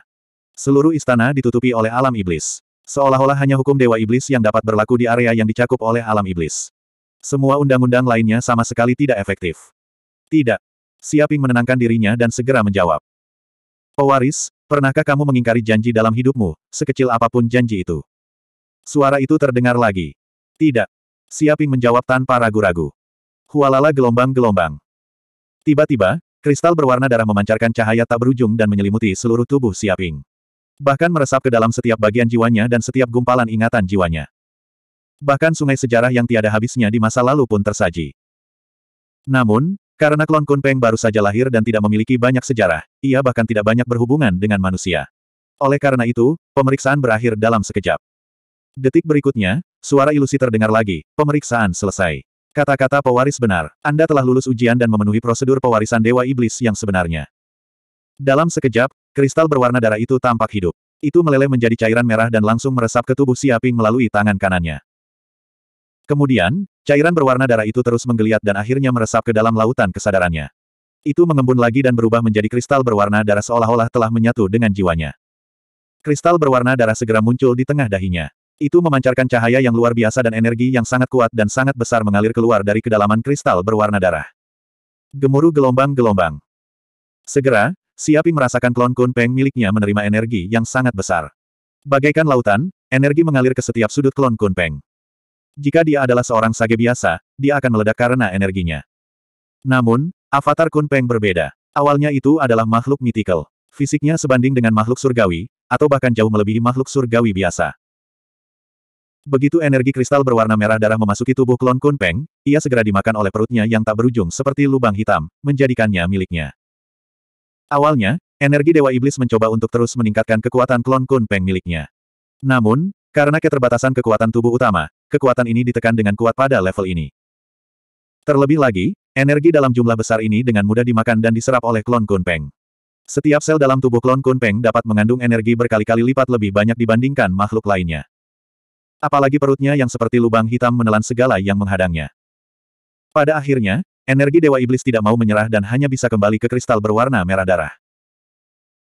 Seluruh istana ditutupi oleh alam iblis. Seolah-olah hanya hukum dewa iblis yang dapat berlaku di area yang dicakup oleh alam iblis. Semua undang-undang lainnya sama sekali tidak efektif. Tidak. Siaping menenangkan dirinya dan segera menjawab. Pewaris, pernahkah kamu mengingkari janji dalam hidupmu, sekecil apapun janji itu? Suara itu terdengar lagi. Tidak. Siaping menjawab tanpa ragu-ragu. Hualala gelombang-gelombang. Tiba-tiba, kristal berwarna darah memancarkan cahaya tak berujung dan menyelimuti seluruh tubuh Siaping. Bahkan meresap ke dalam setiap bagian jiwanya dan setiap gumpalan ingatan jiwanya. Bahkan sungai sejarah yang tiada habisnya di masa lalu pun tersaji. Namun, karena klon Kunpeng baru saja lahir dan tidak memiliki banyak sejarah, ia bahkan tidak banyak berhubungan dengan manusia. Oleh karena itu, pemeriksaan berakhir dalam sekejap. Detik berikutnya, suara ilusi terdengar lagi, pemeriksaan selesai. Kata-kata pewaris benar. Anda telah lulus ujian dan memenuhi prosedur pewarisan Dewa Iblis yang sebenarnya. Dalam sekejap, kristal berwarna darah itu tampak hidup. Itu meleleh menjadi cairan merah dan langsung meresap ke tubuh Siaping melalui tangan kanannya. Kemudian, cairan berwarna darah itu terus menggeliat dan akhirnya meresap ke dalam lautan kesadarannya. Itu mengembun lagi dan berubah menjadi kristal berwarna darah seolah-olah telah menyatu dengan jiwanya. Kristal berwarna darah segera muncul di tengah dahinya. Itu memancarkan cahaya yang luar biasa dan energi yang sangat kuat dan sangat besar mengalir keluar dari kedalaman kristal berwarna darah. Gemuruh gelombang-gelombang. Segera, Siapi merasakan klon Kun Peng miliknya menerima energi yang sangat besar. Bagaikan lautan, energi mengalir ke setiap sudut klon Kun Peng. Jika dia adalah seorang sage biasa, dia akan meledak karena energinya. Namun, avatar Kun Peng berbeda. Awalnya itu adalah makhluk mitikal. Fisiknya sebanding dengan makhluk surgawi, atau bahkan jauh melebihi makhluk surgawi biasa. Begitu energi kristal berwarna merah darah memasuki tubuh klon Kun Peng, ia segera dimakan oleh perutnya yang tak berujung seperti lubang hitam, menjadikannya miliknya. Awalnya, energi Dewa Iblis mencoba untuk terus meningkatkan kekuatan klon Kun Peng miliknya. Namun, karena keterbatasan kekuatan tubuh utama, kekuatan ini ditekan dengan kuat pada level ini. Terlebih lagi, energi dalam jumlah besar ini dengan mudah dimakan dan diserap oleh klon Kun Peng. Setiap sel dalam tubuh klon Kun Peng dapat mengandung energi berkali-kali lipat lebih banyak dibandingkan makhluk lainnya. Apalagi perutnya yang seperti lubang hitam menelan segala yang menghadangnya. Pada akhirnya, energi Dewa Iblis tidak mau menyerah dan hanya bisa kembali ke kristal berwarna merah darah.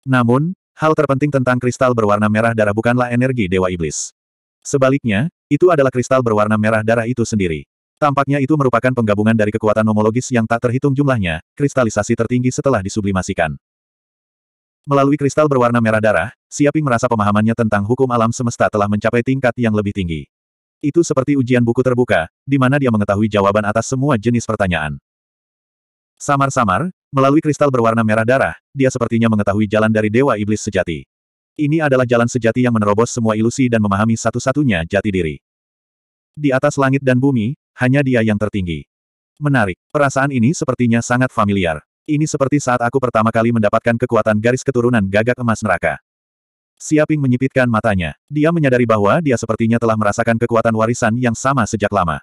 Namun, hal terpenting tentang kristal berwarna merah darah bukanlah energi Dewa Iblis. Sebaliknya, itu adalah kristal berwarna merah darah itu sendiri. Tampaknya itu merupakan penggabungan dari kekuatan homologis yang tak terhitung jumlahnya, kristalisasi tertinggi setelah disublimasikan. Melalui kristal berwarna merah darah, Siaping merasa pemahamannya tentang hukum alam semesta telah mencapai tingkat yang lebih tinggi. Itu seperti ujian buku terbuka, di mana dia mengetahui jawaban atas semua jenis pertanyaan. Samar-samar, melalui kristal berwarna merah darah, dia sepertinya mengetahui jalan dari Dewa Iblis sejati. Ini adalah jalan sejati yang menerobos semua ilusi dan memahami satu-satunya jati diri. Di atas langit dan bumi, hanya dia yang tertinggi. Menarik, perasaan ini sepertinya sangat familiar. Ini seperti saat aku pertama kali mendapatkan kekuatan garis keturunan gagak emas neraka. Siaping menyipitkan matanya. Dia menyadari bahwa dia sepertinya telah merasakan kekuatan warisan yang sama sejak lama.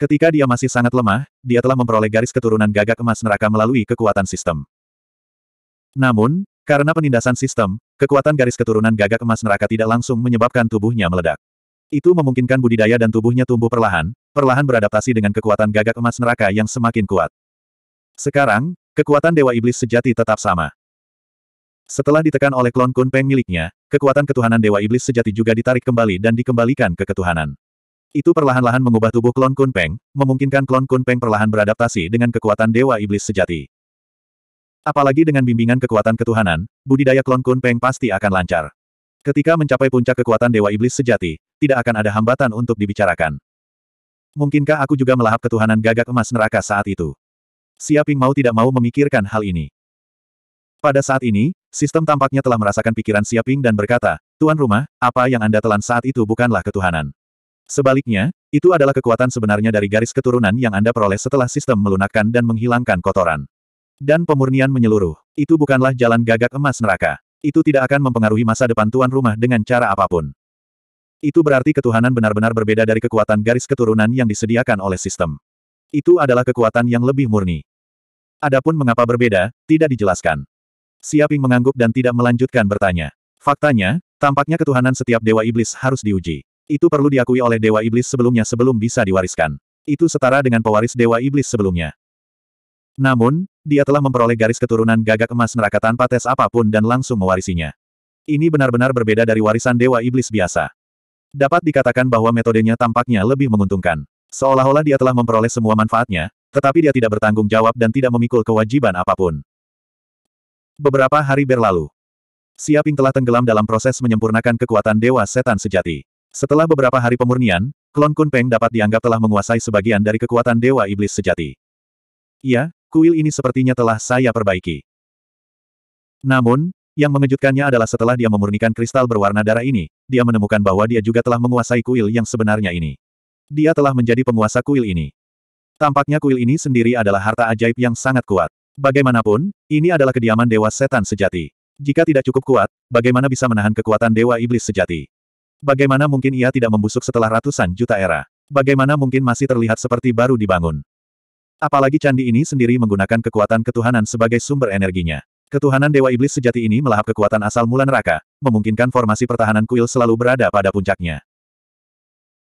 Ketika dia masih sangat lemah, dia telah memperoleh garis keturunan gagak emas neraka melalui kekuatan sistem. Namun, karena penindasan sistem, kekuatan garis keturunan gagak emas neraka tidak langsung menyebabkan tubuhnya meledak. Itu memungkinkan budidaya dan tubuhnya tumbuh perlahan, perlahan beradaptasi dengan kekuatan gagak emas neraka yang semakin kuat. Sekarang, Kekuatan Dewa Iblis sejati tetap sama. Setelah ditekan oleh klon Kun Peng miliknya, kekuatan ketuhanan Dewa Iblis sejati juga ditarik kembali dan dikembalikan ke ketuhanan. Itu perlahan-lahan mengubah tubuh klon Kun Peng, memungkinkan klon Kun Peng perlahan beradaptasi dengan kekuatan Dewa Iblis sejati. Apalagi dengan bimbingan kekuatan ketuhanan, budidaya klon Kun Peng pasti akan lancar. Ketika mencapai puncak kekuatan Dewa Iblis sejati, tidak akan ada hambatan untuk dibicarakan. Mungkinkah aku juga melahap ketuhanan gagak emas neraka saat itu? Siaping mau tidak mau memikirkan hal ini. Pada saat ini, sistem tampaknya telah merasakan pikiran Siaping dan berkata, Tuan rumah, apa yang Anda telan saat itu bukanlah ketuhanan. Sebaliknya, itu adalah kekuatan sebenarnya dari garis keturunan yang Anda peroleh setelah sistem melunakkan dan menghilangkan kotoran. Dan pemurnian menyeluruh, itu bukanlah jalan gagak emas neraka. Itu tidak akan mempengaruhi masa depan tuan rumah dengan cara apapun. Itu berarti ketuhanan benar-benar berbeda dari kekuatan garis keturunan yang disediakan oleh sistem. Itu adalah kekuatan yang lebih murni. Adapun mengapa berbeda, tidak dijelaskan. Siaping mengangguk dan tidak melanjutkan bertanya. Faktanya, tampaknya ketuhanan setiap dewa iblis harus diuji. Itu perlu diakui oleh dewa iblis sebelumnya sebelum bisa diwariskan. Itu setara dengan pewaris dewa iblis sebelumnya. Namun, dia telah memperoleh garis keturunan gagak emas neraka tanpa tes apapun dan langsung mewarisinya. Ini benar-benar berbeda dari warisan dewa iblis biasa. Dapat dikatakan bahwa metodenya tampaknya lebih menguntungkan. Seolah-olah dia telah memperoleh semua manfaatnya, tetapi dia tidak bertanggung jawab dan tidak memikul kewajiban apapun. Beberapa hari berlalu. Siaping telah tenggelam dalam proses menyempurnakan kekuatan Dewa Setan Sejati. Setelah beberapa hari pemurnian, klon Kunpeng dapat dianggap telah menguasai sebagian dari kekuatan Dewa Iblis Sejati. Ya, kuil ini sepertinya telah saya perbaiki. Namun, yang mengejutkannya adalah setelah dia memurnikan kristal berwarna darah ini, dia menemukan bahwa dia juga telah menguasai kuil yang sebenarnya ini. Dia telah menjadi penguasa kuil ini. Tampaknya kuil ini sendiri adalah harta ajaib yang sangat kuat. Bagaimanapun, ini adalah kediaman dewa setan sejati. Jika tidak cukup kuat, bagaimana bisa menahan kekuatan dewa iblis sejati? Bagaimana mungkin ia tidak membusuk setelah ratusan juta era? Bagaimana mungkin masih terlihat seperti baru dibangun? Apalagi candi ini sendiri menggunakan kekuatan ketuhanan sebagai sumber energinya. Ketuhanan Dewa Iblis sejati ini melahap kekuatan asal mula neraka, memungkinkan formasi pertahanan kuil selalu berada pada puncaknya.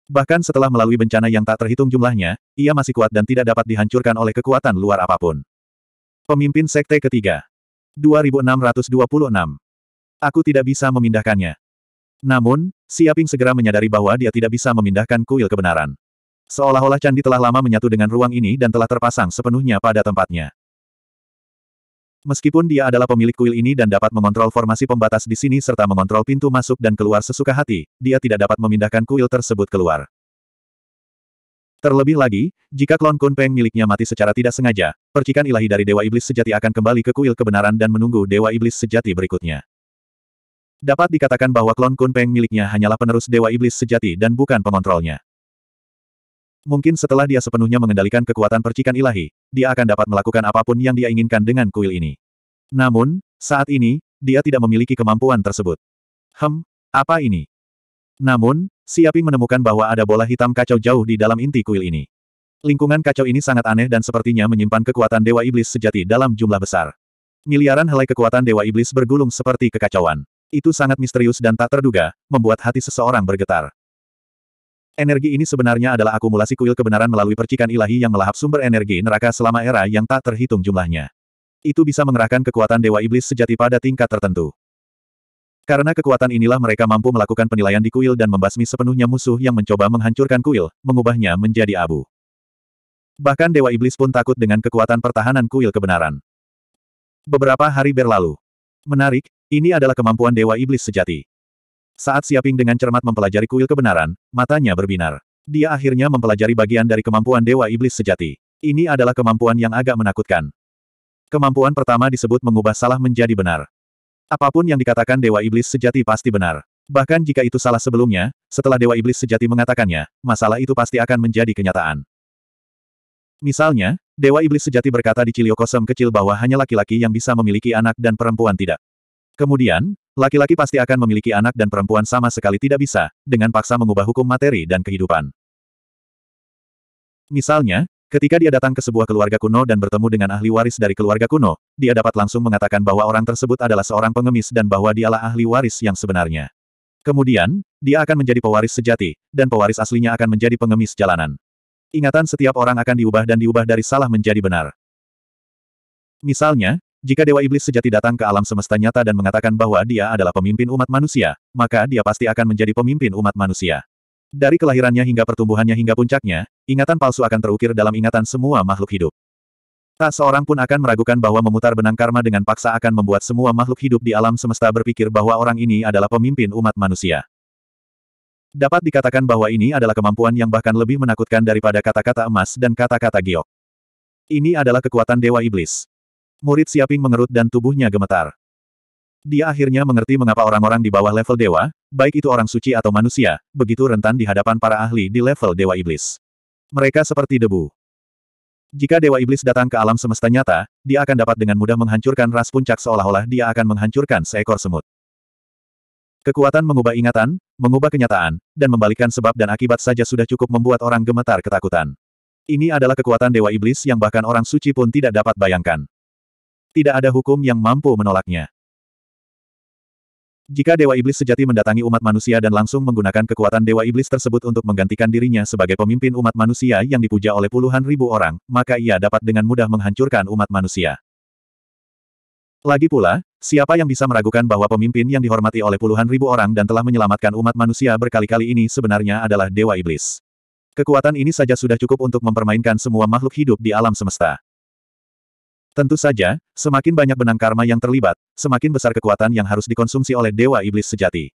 Bahkan setelah melalui bencana yang tak terhitung jumlahnya, ia masih kuat dan tidak dapat dihancurkan oleh kekuatan luar apapun. Pemimpin Sekte Ketiga 2626 Aku tidak bisa memindahkannya. Namun, Siaping segera menyadari bahwa dia tidak bisa memindahkan kuil kebenaran. Seolah-olah candi telah lama menyatu dengan ruang ini dan telah terpasang sepenuhnya pada tempatnya. Meskipun dia adalah pemilik kuil ini dan dapat mengontrol formasi pembatas di sini serta mengontrol pintu masuk dan keluar sesuka hati, dia tidak dapat memindahkan kuil tersebut keluar. Terlebih lagi, jika klon Kunpeng miliknya mati secara tidak sengaja, percikan ilahi dari Dewa Iblis sejati akan kembali ke kuil kebenaran dan menunggu Dewa Iblis sejati berikutnya. Dapat dikatakan bahwa klon Kunpeng miliknya hanyalah penerus Dewa Iblis sejati dan bukan pengontrolnya. Mungkin setelah dia sepenuhnya mengendalikan kekuatan percikan ilahi, dia akan dapat melakukan apapun yang dia inginkan dengan kuil ini. Namun, saat ini, dia tidak memiliki kemampuan tersebut. Hem, apa ini? Namun, si Api menemukan bahwa ada bola hitam kacau jauh di dalam inti kuil ini. Lingkungan kacau ini sangat aneh dan sepertinya menyimpan kekuatan Dewa Iblis sejati dalam jumlah besar. Miliaran helai kekuatan Dewa Iblis bergulung seperti kekacauan. Itu sangat misterius dan tak terduga, membuat hati seseorang bergetar. Energi ini sebenarnya adalah akumulasi kuil kebenaran melalui percikan ilahi yang melahap sumber energi neraka selama era yang tak terhitung jumlahnya. Itu bisa mengerahkan kekuatan Dewa Iblis sejati pada tingkat tertentu. Karena kekuatan inilah mereka mampu melakukan penilaian di kuil dan membasmi sepenuhnya musuh yang mencoba menghancurkan kuil, mengubahnya menjadi abu. Bahkan Dewa Iblis pun takut dengan kekuatan pertahanan kuil kebenaran. Beberapa hari berlalu. Menarik, ini adalah kemampuan Dewa Iblis sejati. Saat Siaping dengan cermat mempelajari kuil kebenaran, matanya berbinar. Dia akhirnya mempelajari bagian dari kemampuan Dewa Iblis sejati. Ini adalah kemampuan yang agak menakutkan. Kemampuan pertama disebut mengubah salah menjadi benar. Apapun yang dikatakan Dewa Iblis sejati pasti benar. Bahkan jika itu salah sebelumnya, setelah Dewa Iblis sejati mengatakannya, masalah itu pasti akan menjadi kenyataan. Misalnya, Dewa Iblis sejati berkata di Ciliokosem kecil bahwa hanya laki-laki yang bisa memiliki anak dan perempuan tidak. Kemudian, Laki-laki pasti akan memiliki anak dan perempuan sama sekali tidak bisa, dengan paksa mengubah hukum materi dan kehidupan. Misalnya, ketika dia datang ke sebuah keluarga kuno dan bertemu dengan ahli waris dari keluarga kuno, dia dapat langsung mengatakan bahwa orang tersebut adalah seorang pengemis dan bahwa dialah ahli waris yang sebenarnya. Kemudian, dia akan menjadi pewaris sejati, dan pewaris aslinya akan menjadi pengemis jalanan. Ingatan setiap orang akan diubah dan diubah dari salah menjadi benar. Misalnya, jika Dewa Iblis sejati datang ke alam semesta nyata dan mengatakan bahwa dia adalah pemimpin umat manusia, maka dia pasti akan menjadi pemimpin umat manusia. Dari kelahirannya hingga pertumbuhannya hingga puncaknya, ingatan palsu akan terukir dalam ingatan semua makhluk hidup. Tak seorang pun akan meragukan bahwa memutar benang karma dengan paksa akan membuat semua makhluk hidup di alam semesta berpikir bahwa orang ini adalah pemimpin umat manusia. Dapat dikatakan bahwa ini adalah kemampuan yang bahkan lebih menakutkan daripada kata-kata emas dan kata-kata giok. Ini adalah kekuatan Dewa Iblis. Murid Siaping mengerut dan tubuhnya gemetar. Dia akhirnya mengerti mengapa orang-orang di bawah level dewa, baik itu orang suci atau manusia, begitu rentan di hadapan para ahli di level dewa iblis. Mereka seperti debu. Jika dewa iblis datang ke alam semesta nyata, dia akan dapat dengan mudah menghancurkan ras puncak seolah-olah dia akan menghancurkan seekor semut. Kekuatan mengubah ingatan, mengubah kenyataan, dan membalikkan sebab dan akibat saja sudah cukup membuat orang gemetar ketakutan. Ini adalah kekuatan dewa iblis yang bahkan orang suci pun tidak dapat bayangkan tidak ada hukum yang mampu menolaknya. Jika Dewa Iblis sejati mendatangi umat manusia dan langsung menggunakan kekuatan Dewa Iblis tersebut untuk menggantikan dirinya sebagai pemimpin umat manusia yang dipuja oleh puluhan ribu orang, maka ia dapat dengan mudah menghancurkan umat manusia. Lagi pula, siapa yang bisa meragukan bahwa pemimpin yang dihormati oleh puluhan ribu orang dan telah menyelamatkan umat manusia berkali-kali ini sebenarnya adalah Dewa Iblis. Kekuatan ini saja sudah cukup untuk mempermainkan semua makhluk hidup di alam semesta. Tentu saja, semakin banyak benang karma yang terlibat, semakin besar kekuatan yang harus dikonsumsi oleh Dewa Iblis sejati.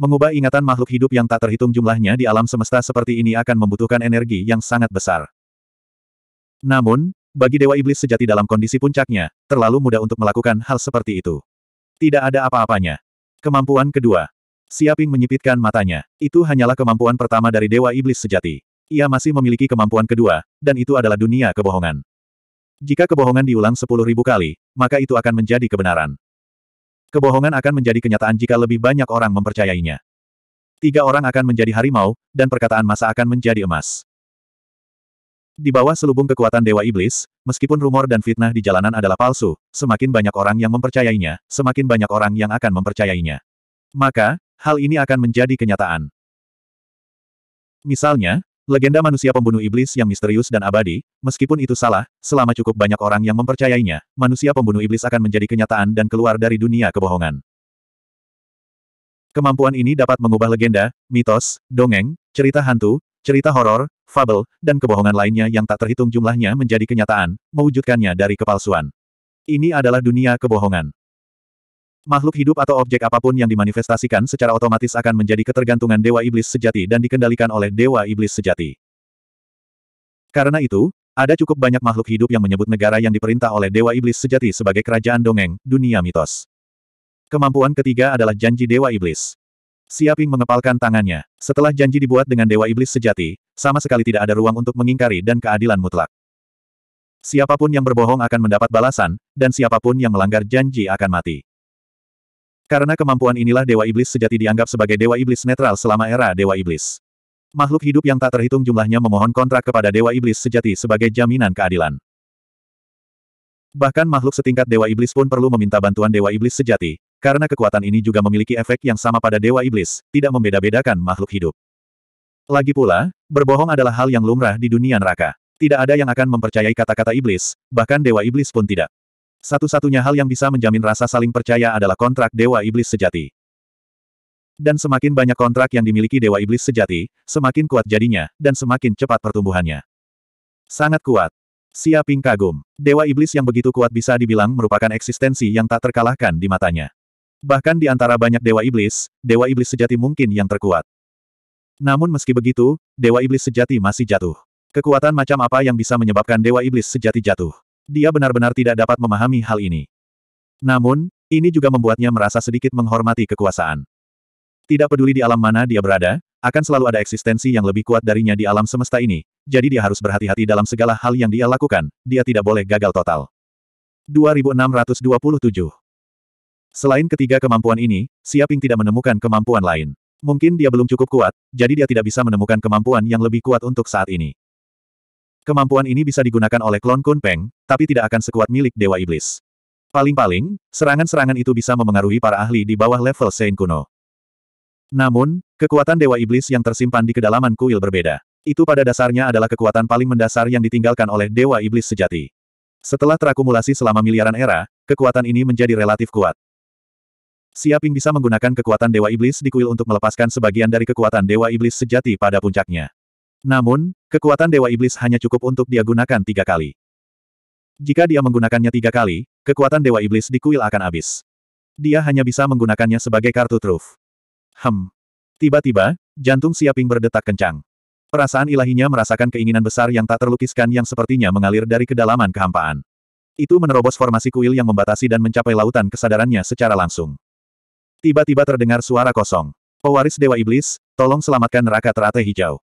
Mengubah ingatan makhluk hidup yang tak terhitung jumlahnya di alam semesta seperti ini akan membutuhkan energi yang sangat besar. Namun, bagi Dewa Iblis sejati dalam kondisi puncaknya, terlalu mudah untuk melakukan hal seperti itu. Tidak ada apa-apanya. Kemampuan kedua. Siaping menyipitkan matanya. Itu hanyalah kemampuan pertama dari Dewa Iblis sejati. Ia masih memiliki kemampuan kedua, dan itu adalah dunia kebohongan. Jika kebohongan diulang sepuluh ribu kali, maka itu akan menjadi kebenaran. Kebohongan akan menjadi kenyataan jika lebih banyak orang mempercayainya. Tiga orang akan menjadi harimau, dan perkataan masa akan menjadi emas. Di bawah selubung kekuatan Dewa Iblis, meskipun rumor dan fitnah di jalanan adalah palsu, semakin banyak orang yang mempercayainya, semakin banyak orang yang akan mempercayainya. Maka, hal ini akan menjadi kenyataan. Misalnya, Legenda manusia pembunuh iblis yang misterius dan abadi, meskipun itu salah, selama cukup banyak orang yang mempercayainya, manusia pembunuh iblis akan menjadi kenyataan dan keluar dari dunia kebohongan. Kemampuan ini dapat mengubah legenda, mitos, dongeng, cerita hantu, cerita horor, fabel, dan kebohongan lainnya yang tak terhitung jumlahnya menjadi kenyataan, mewujudkannya dari kepalsuan. Ini adalah dunia kebohongan. Makhluk hidup atau objek apapun yang dimanifestasikan secara otomatis akan menjadi ketergantungan Dewa Iblis sejati dan dikendalikan oleh Dewa Iblis sejati. Karena itu, ada cukup banyak makhluk hidup yang menyebut negara yang diperintah oleh Dewa Iblis sejati sebagai kerajaan dongeng, dunia mitos. Kemampuan ketiga adalah janji Dewa Iblis. Siaping mengepalkan tangannya. Setelah janji dibuat dengan Dewa Iblis sejati, sama sekali tidak ada ruang untuk mengingkari dan keadilan mutlak. Siapapun yang berbohong akan mendapat balasan, dan siapapun yang melanggar janji akan mati. Karena kemampuan inilah Dewa Iblis sejati dianggap sebagai Dewa Iblis netral selama era Dewa Iblis. Makhluk hidup yang tak terhitung jumlahnya memohon kontrak kepada Dewa Iblis sejati sebagai jaminan keadilan. Bahkan makhluk setingkat Dewa Iblis pun perlu meminta bantuan Dewa Iblis sejati, karena kekuatan ini juga memiliki efek yang sama pada Dewa Iblis, tidak membeda-bedakan makhluk hidup. Lagi pula, berbohong adalah hal yang lumrah di dunia neraka. Tidak ada yang akan mempercayai kata-kata iblis, bahkan Dewa Iblis pun tidak. Satu-satunya hal yang bisa menjamin rasa saling percaya adalah kontrak Dewa Iblis Sejati. Dan semakin banyak kontrak yang dimiliki Dewa Iblis Sejati, semakin kuat jadinya, dan semakin cepat pertumbuhannya. Sangat kuat. Siaping kagum. Dewa Iblis yang begitu kuat bisa dibilang merupakan eksistensi yang tak terkalahkan di matanya. Bahkan di antara banyak Dewa Iblis, Dewa Iblis Sejati mungkin yang terkuat. Namun meski begitu, Dewa Iblis Sejati masih jatuh. Kekuatan macam apa yang bisa menyebabkan Dewa Iblis Sejati jatuh? Dia benar-benar tidak dapat memahami hal ini. Namun, ini juga membuatnya merasa sedikit menghormati kekuasaan. Tidak peduli di alam mana dia berada, akan selalu ada eksistensi yang lebih kuat darinya di alam semesta ini, jadi dia harus berhati-hati dalam segala hal yang dia lakukan, dia tidak boleh gagal total. 2627 Selain ketiga kemampuan ini, Siaping tidak menemukan kemampuan lain. Mungkin dia belum cukup kuat, jadi dia tidak bisa menemukan kemampuan yang lebih kuat untuk saat ini. Kemampuan ini bisa digunakan oleh klon Kun Peng, tapi tidak akan sekuat milik Dewa Iblis. Paling-paling, serangan-serangan itu bisa memengaruhi para ahli di bawah level Sein kuno. Namun, kekuatan Dewa Iblis yang tersimpan di kedalaman kuil berbeda. Itu pada dasarnya adalah kekuatan paling mendasar yang ditinggalkan oleh Dewa Iblis sejati. Setelah terakumulasi selama miliaran era, kekuatan ini menjadi relatif kuat. Siaping bisa menggunakan kekuatan Dewa Iblis di kuil untuk melepaskan sebagian dari kekuatan Dewa Iblis sejati pada puncaknya. Namun, kekuatan Dewa Iblis hanya cukup untuk dia gunakan tiga kali. Jika dia menggunakannya tiga kali, kekuatan Dewa Iblis di kuil akan habis. Dia hanya bisa menggunakannya sebagai kartu truf. Hem. Tiba-tiba, jantung Siaping berdetak kencang. Perasaan ilahinya merasakan keinginan besar yang tak terlukiskan yang sepertinya mengalir dari kedalaman kehampaan. Itu menerobos formasi kuil yang membatasi dan mencapai lautan kesadarannya secara langsung. Tiba-tiba terdengar suara kosong. Pewaris Dewa Iblis, tolong selamatkan neraka teratai hijau.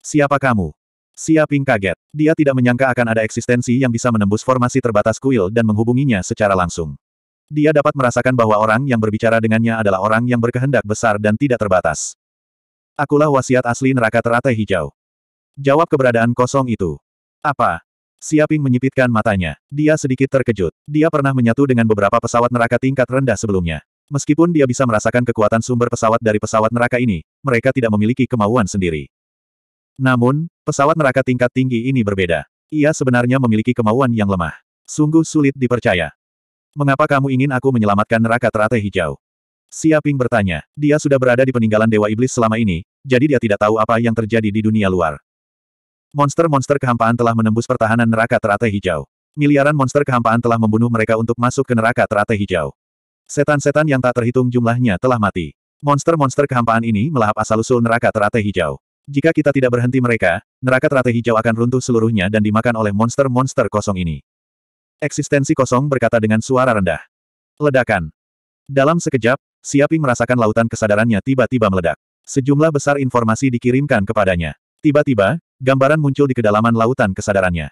Siapa kamu? Siaping kaget. Dia tidak menyangka akan ada eksistensi yang bisa menembus formasi terbatas kuil dan menghubunginya secara langsung. Dia dapat merasakan bahwa orang yang berbicara dengannya adalah orang yang berkehendak besar dan tidak terbatas. Akulah wasiat asli neraka teratai hijau. Jawab keberadaan kosong itu. Apa? Siaping menyipitkan matanya. Dia sedikit terkejut. Dia pernah menyatu dengan beberapa pesawat neraka tingkat rendah sebelumnya. Meskipun dia bisa merasakan kekuatan sumber pesawat dari pesawat neraka ini, mereka tidak memiliki kemauan sendiri. Namun, pesawat neraka tingkat tinggi ini berbeda. Ia sebenarnya memiliki kemauan yang lemah. Sungguh sulit dipercaya. Mengapa kamu ingin aku menyelamatkan neraka teratai hijau? Siaping bertanya. Dia sudah berada di peninggalan Dewa Iblis selama ini, jadi dia tidak tahu apa yang terjadi di dunia luar. Monster-monster kehampaan telah menembus pertahanan neraka teratai hijau. Miliaran monster kehampaan telah membunuh mereka untuk masuk ke neraka teratai hijau. Setan-setan yang tak terhitung jumlahnya telah mati. Monster-monster kehampaan ini melahap asal-usul neraka teratai hijau. Jika kita tidak berhenti mereka, neraka teratai hijau akan runtuh seluruhnya dan dimakan oleh monster-monster kosong ini. Eksistensi kosong berkata dengan suara rendah. Ledakan. Dalam sekejap, Siapi merasakan lautan kesadarannya tiba-tiba meledak. Sejumlah besar informasi dikirimkan kepadanya. Tiba-tiba, gambaran muncul di kedalaman lautan kesadarannya.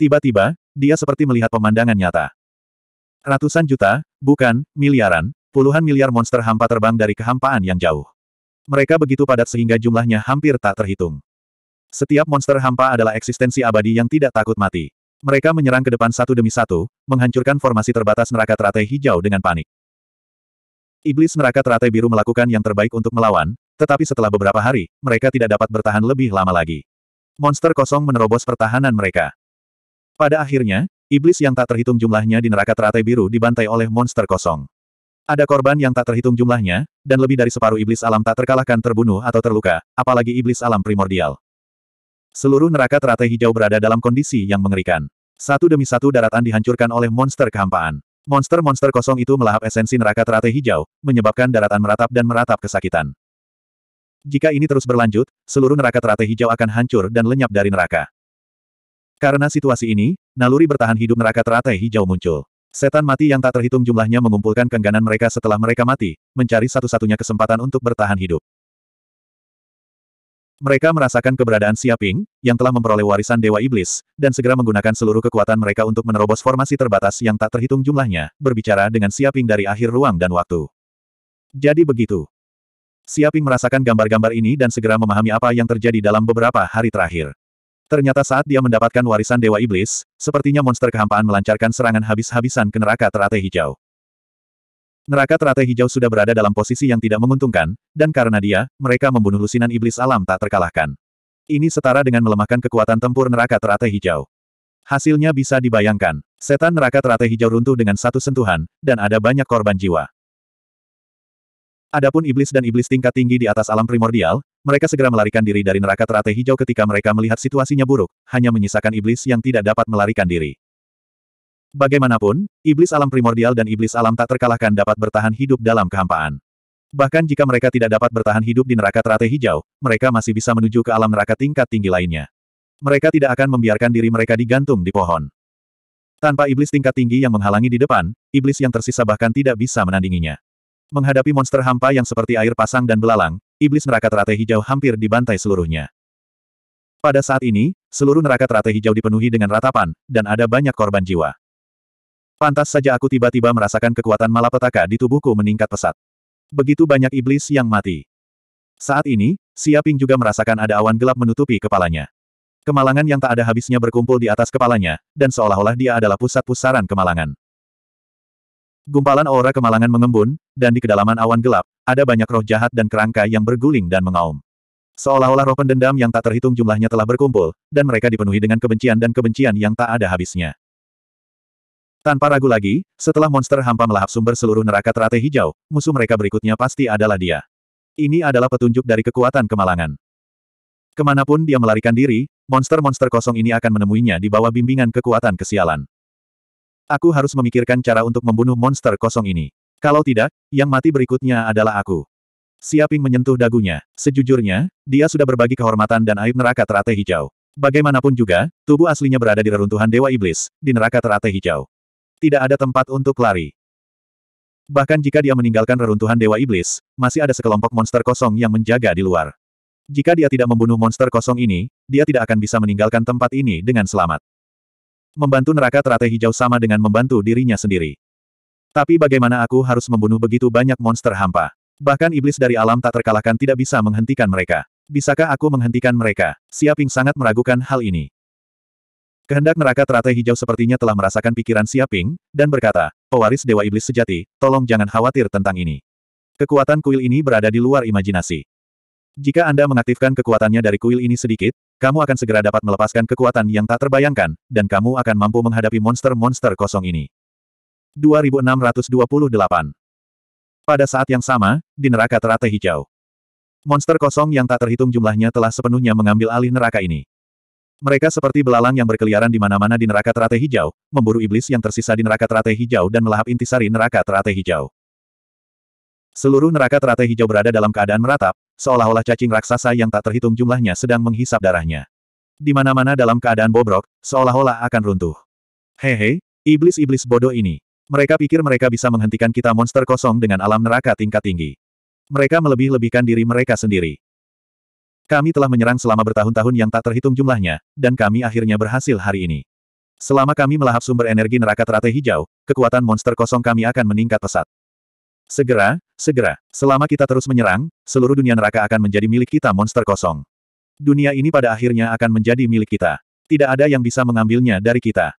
Tiba-tiba, dia seperti melihat pemandangan nyata. Ratusan juta, bukan, miliaran, puluhan miliar monster hampa terbang dari kehampaan yang jauh. Mereka begitu padat sehingga jumlahnya hampir tak terhitung. Setiap monster hampa adalah eksistensi abadi yang tidak takut mati. Mereka menyerang ke depan satu demi satu, menghancurkan formasi terbatas neraka teratai hijau dengan panik. Iblis neraka teratai biru melakukan yang terbaik untuk melawan, tetapi setelah beberapa hari, mereka tidak dapat bertahan lebih lama lagi. Monster kosong menerobos pertahanan mereka. Pada akhirnya, iblis yang tak terhitung jumlahnya di neraka teratai biru dibantai oleh monster kosong. Ada korban yang tak terhitung jumlahnya, dan lebih dari separuh iblis alam tak terkalahkan terbunuh atau terluka, apalagi iblis alam primordial. Seluruh neraka teratai hijau berada dalam kondisi yang mengerikan. Satu demi satu daratan dihancurkan oleh monster kehampaan. Monster-monster kosong itu melahap esensi neraka teratai hijau, menyebabkan daratan meratap dan meratap kesakitan. Jika ini terus berlanjut, seluruh neraka teratai hijau akan hancur dan lenyap dari neraka. Karena situasi ini, naluri bertahan hidup neraka teratai hijau muncul. Setan mati yang tak terhitung jumlahnya mengumpulkan kengganan mereka setelah mereka mati, mencari satu-satunya kesempatan untuk bertahan hidup. Mereka merasakan keberadaan Siaping, yang telah memperoleh warisan Dewa Iblis, dan segera menggunakan seluruh kekuatan mereka untuk menerobos formasi terbatas yang tak terhitung jumlahnya, berbicara dengan Siaping dari akhir ruang dan waktu. Jadi begitu. Siaping merasakan gambar-gambar ini dan segera memahami apa yang terjadi dalam beberapa hari terakhir. Ternyata saat dia mendapatkan warisan Dewa Iblis, sepertinya monster kehampaan melancarkan serangan habis-habisan ke neraka teratai hijau. Neraka teratai hijau sudah berada dalam posisi yang tidak menguntungkan, dan karena dia, mereka membunuh lusinan iblis alam tak terkalahkan. Ini setara dengan melemahkan kekuatan tempur neraka teratai hijau. Hasilnya bisa dibayangkan. Setan neraka teratai hijau runtuh dengan satu sentuhan, dan ada banyak korban jiwa. Adapun iblis dan iblis tingkat tinggi di atas alam primordial, mereka segera melarikan diri dari neraka teratai hijau ketika mereka melihat situasinya buruk, hanya menyisakan iblis yang tidak dapat melarikan diri. Bagaimanapun, iblis alam primordial dan iblis alam tak terkalahkan dapat bertahan hidup dalam kehampaan. Bahkan jika mereka tidak dapat bertahan hidup di neraka teratai hijau, mereka masih bisa menuju ke alam neraka tingkat tinggi lainnya. Mereka tidak akan membiarkan diri mereka digantung di pohon. Tanpa iblis tingkat tinggi yang menghalangi di depan, iblis yang tersisa bahkan tidak bisa menandinginya. Menghadapi monster hampa yang seperti air pasang dan belalang, iblis neraka teratai hijau hampir dibantai seluruhnya. Pada saat ini, seluruh neraka teratai hijau dipenuhi dengan ratapan, dan ada banyak korban jiwa. Pantas saja aku tiba-tiba merasakan kekuatan malapetaka di tubuhku meningkat pesat. Begitu banyak iblis yang mati. Saat ini, Siaping juga merasakan ada awan gelap menutupi kepalanya. Kemalangan yang tak ada habisnya berkumpul di atas kepalanya, dan seolah-olah dia adalah pusat pusaran kemalangan. Gumpalan aura kemalangan mengembun, dan di kedalaman awan gelap, ada banyak roh jahat dan kerangka yang berguling dan mengaum. Seolah-olah roh pendendam yang tak terhitung jumlahnya telah berkumpul, dan mereka dipenuhi dengan kebencian dan kebencian yang tak ada habisnya. Tanpa ragu lagi, setelah monster hampa melahap sumber seluruh neraka teratai hijau, musuh mereka berikutnya pasti adalah dia. Ini adalah petunjuk dari kekuatan kemalangan. Kemanapun dia melarikan diri, monster-monster kosong ini akan menemuinya di bawah bimbingan kekuatan kesialan. Aku harus memikirkan cara untuk membunuh monster kosong ini. Kalau tidak, yang mati berikutnya adalah aku. Siaping menyentuh dagunya. Sejujurnya, dia sudah berbagi kehormatan dan aib neraka teratai hijau. Bagaimanapun juga, tubuh aslinya berada di reruntuhan Dewa Iblis, di neraka teratai hijau. Tidak ada tempat untuk lari. Bahkan jika dia meninggalkan reruntuhan Dewa Iblis, masih ada sekelompok monster kosong yang menjaga di luar. Jika dia tidak membunuh monster kosong ini, dia tidak akan bisa meninggalkan tempat ini dengan selamat. Membantu neraka teratai hijau sama dengan membantu dirinya sendiri. Tapi bagaimana aku harus membunuh begitu banyak monster hampa? Bahkan iblis dari alam tak terkalahkan tidak bisa menghentikan mereka. Bisakah aku menghentikan mereka? Siaping sangat meragukan hal ini. Kehendak neraka teratai hijau sepertinya telah merasakan pikiran Siaping, dan berkata, pewaris Dewa Iblis sejati, tolong jangan khawatir tentang ini. Kekuatan kuil ini berada di luar imajinasi. Jika Anda mengaktifkan kekuatannya dari kuil ini sedikit, kamu akan segera dapat melepaskan kekuatan yang tak terbayangkan, dan kamu akan mampu menghadapi monster-monster kosong ini. 2628 Pada saat yang sama, di neraka teratai hijau. Monster kosong yang tak terhitung jumlahnya telah sepenuhnya mengambil alih neraka ini. Mereka seperti belalang yang berkeliaran di mana-mana di neraka teratai hijau, memburu iblis yang tersisa di neraka teratai hijau dan melahap intisari neraka teratai hijau. Seluruh neraka teratai hijau berada dalam keadaan meratap, seolah-olah cacing raksasa yang tak terhitung jumlahnya sedang menghisap darahnya. Di mana-mana dalam keadaan bobrok, seolah-olah akan runtuh. Hehe, iblis-iblis bodoh ini. Mereka pikir mereka bisa menghentikan kita monster kosong dengan alam neraka tingkat tinggi. Mereka melebih-lebihkan diri mereka sendiri. Kami telah menyerang selama bertahun-tahun yang tak terhitung jumlahnya, dan kami akhirnya berhasil hari ini. Selama kami melahap sumber energi neraka teratai hijau, kekuatan monster kosong kami akan meningkat pesat. Segera, segera, selama kita terus menyerang, seluruh dunia neraka akan menjadi milik kita monster kosong. Dunia ini pada akhirnya akan menjadi milik kita. Tidak ada yang bisa mengambilnya dari kita.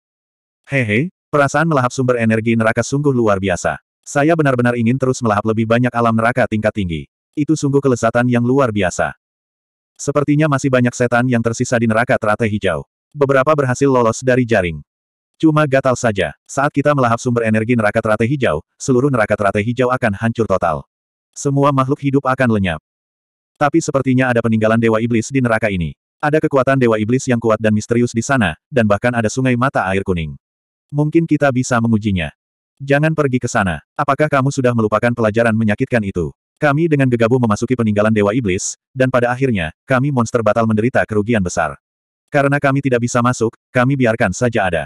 Hehe, perasaan melahap sumber energi neraka sungguh luar biasa. Saya benar-benar ingin terus melahap lebih banyak alam neraka tingkat tinggi. Itu sungguh kelesatan yang luar biasa. Sepertinya masih banyak setan yang tersisa di neraka teratai hijau. Beberapa berhasil lolos dari jaring. Cuma gatal saja. Saat kita melahap sumber energi neraka teratai hijau, seluruh neraka teratai hijau akan hancur total. Semua makhluk hidup akan lenyap. Tapi sepertinya ada peninggalan Dewa Iblis di neraka ini. Ada kekuatan Dewa Iblis yang kuat dan misterius di sana, dan bahkan ada sungai mata air kuning. Mungkin kita bisa mengujinya. Jangan pergi ke sana. Apakah kamu sudah melupakan pelajaran menyakitkan itu? Kami dengan gegabah memasuki peninggalan Dewa Iblis, dan pada akhirnya, kami monster batal menderita kerugian besar. Karena kami tidak bisa masuk, kami biarkan saja ada.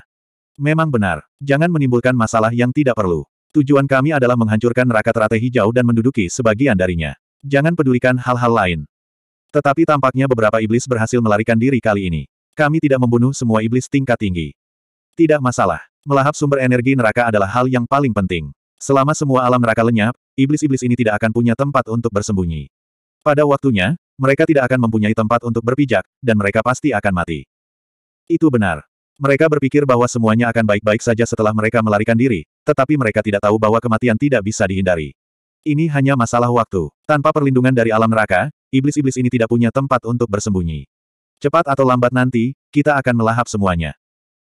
Memang benar. Jangan menimbulkan masalah yang tidak perlu. Tujuan kami adalah menghancurkan neraka teratai hijau dan menduduki sebagian darinya. Jangan pedulikan hal-hal lain. Tetapi tampaknya beberapa iblis berhasil melarikan diri kali ini. Kami tidak membunuh semua iblis tingkat tinggi. Tidak masalah. Melahap sumber energi neraka adalah hal yang paling penting. Selama semua alam neraka lenyap, iblis-iblis ini tidak akan punya tempat untuk bersembunyi. Pada waktunya, mereka tidak akan mempunyai tempat untuk berpijak, dan mereka pasti akan mati. Itu benar. Mereka berpikir bahwa semuanya akan baik-baik saja setelah mereka melarikan diri, tetapi mereka tidak tahu bahwa kematian tidak bisa dihindari. Ini hanya masalah waktu. Tanpa perlindungan dari alam neraka, iblis-iblis ini tidak punya tempat untuk bersembunyi. Cepat atau lambat nanti, kita akan melahap semuanya.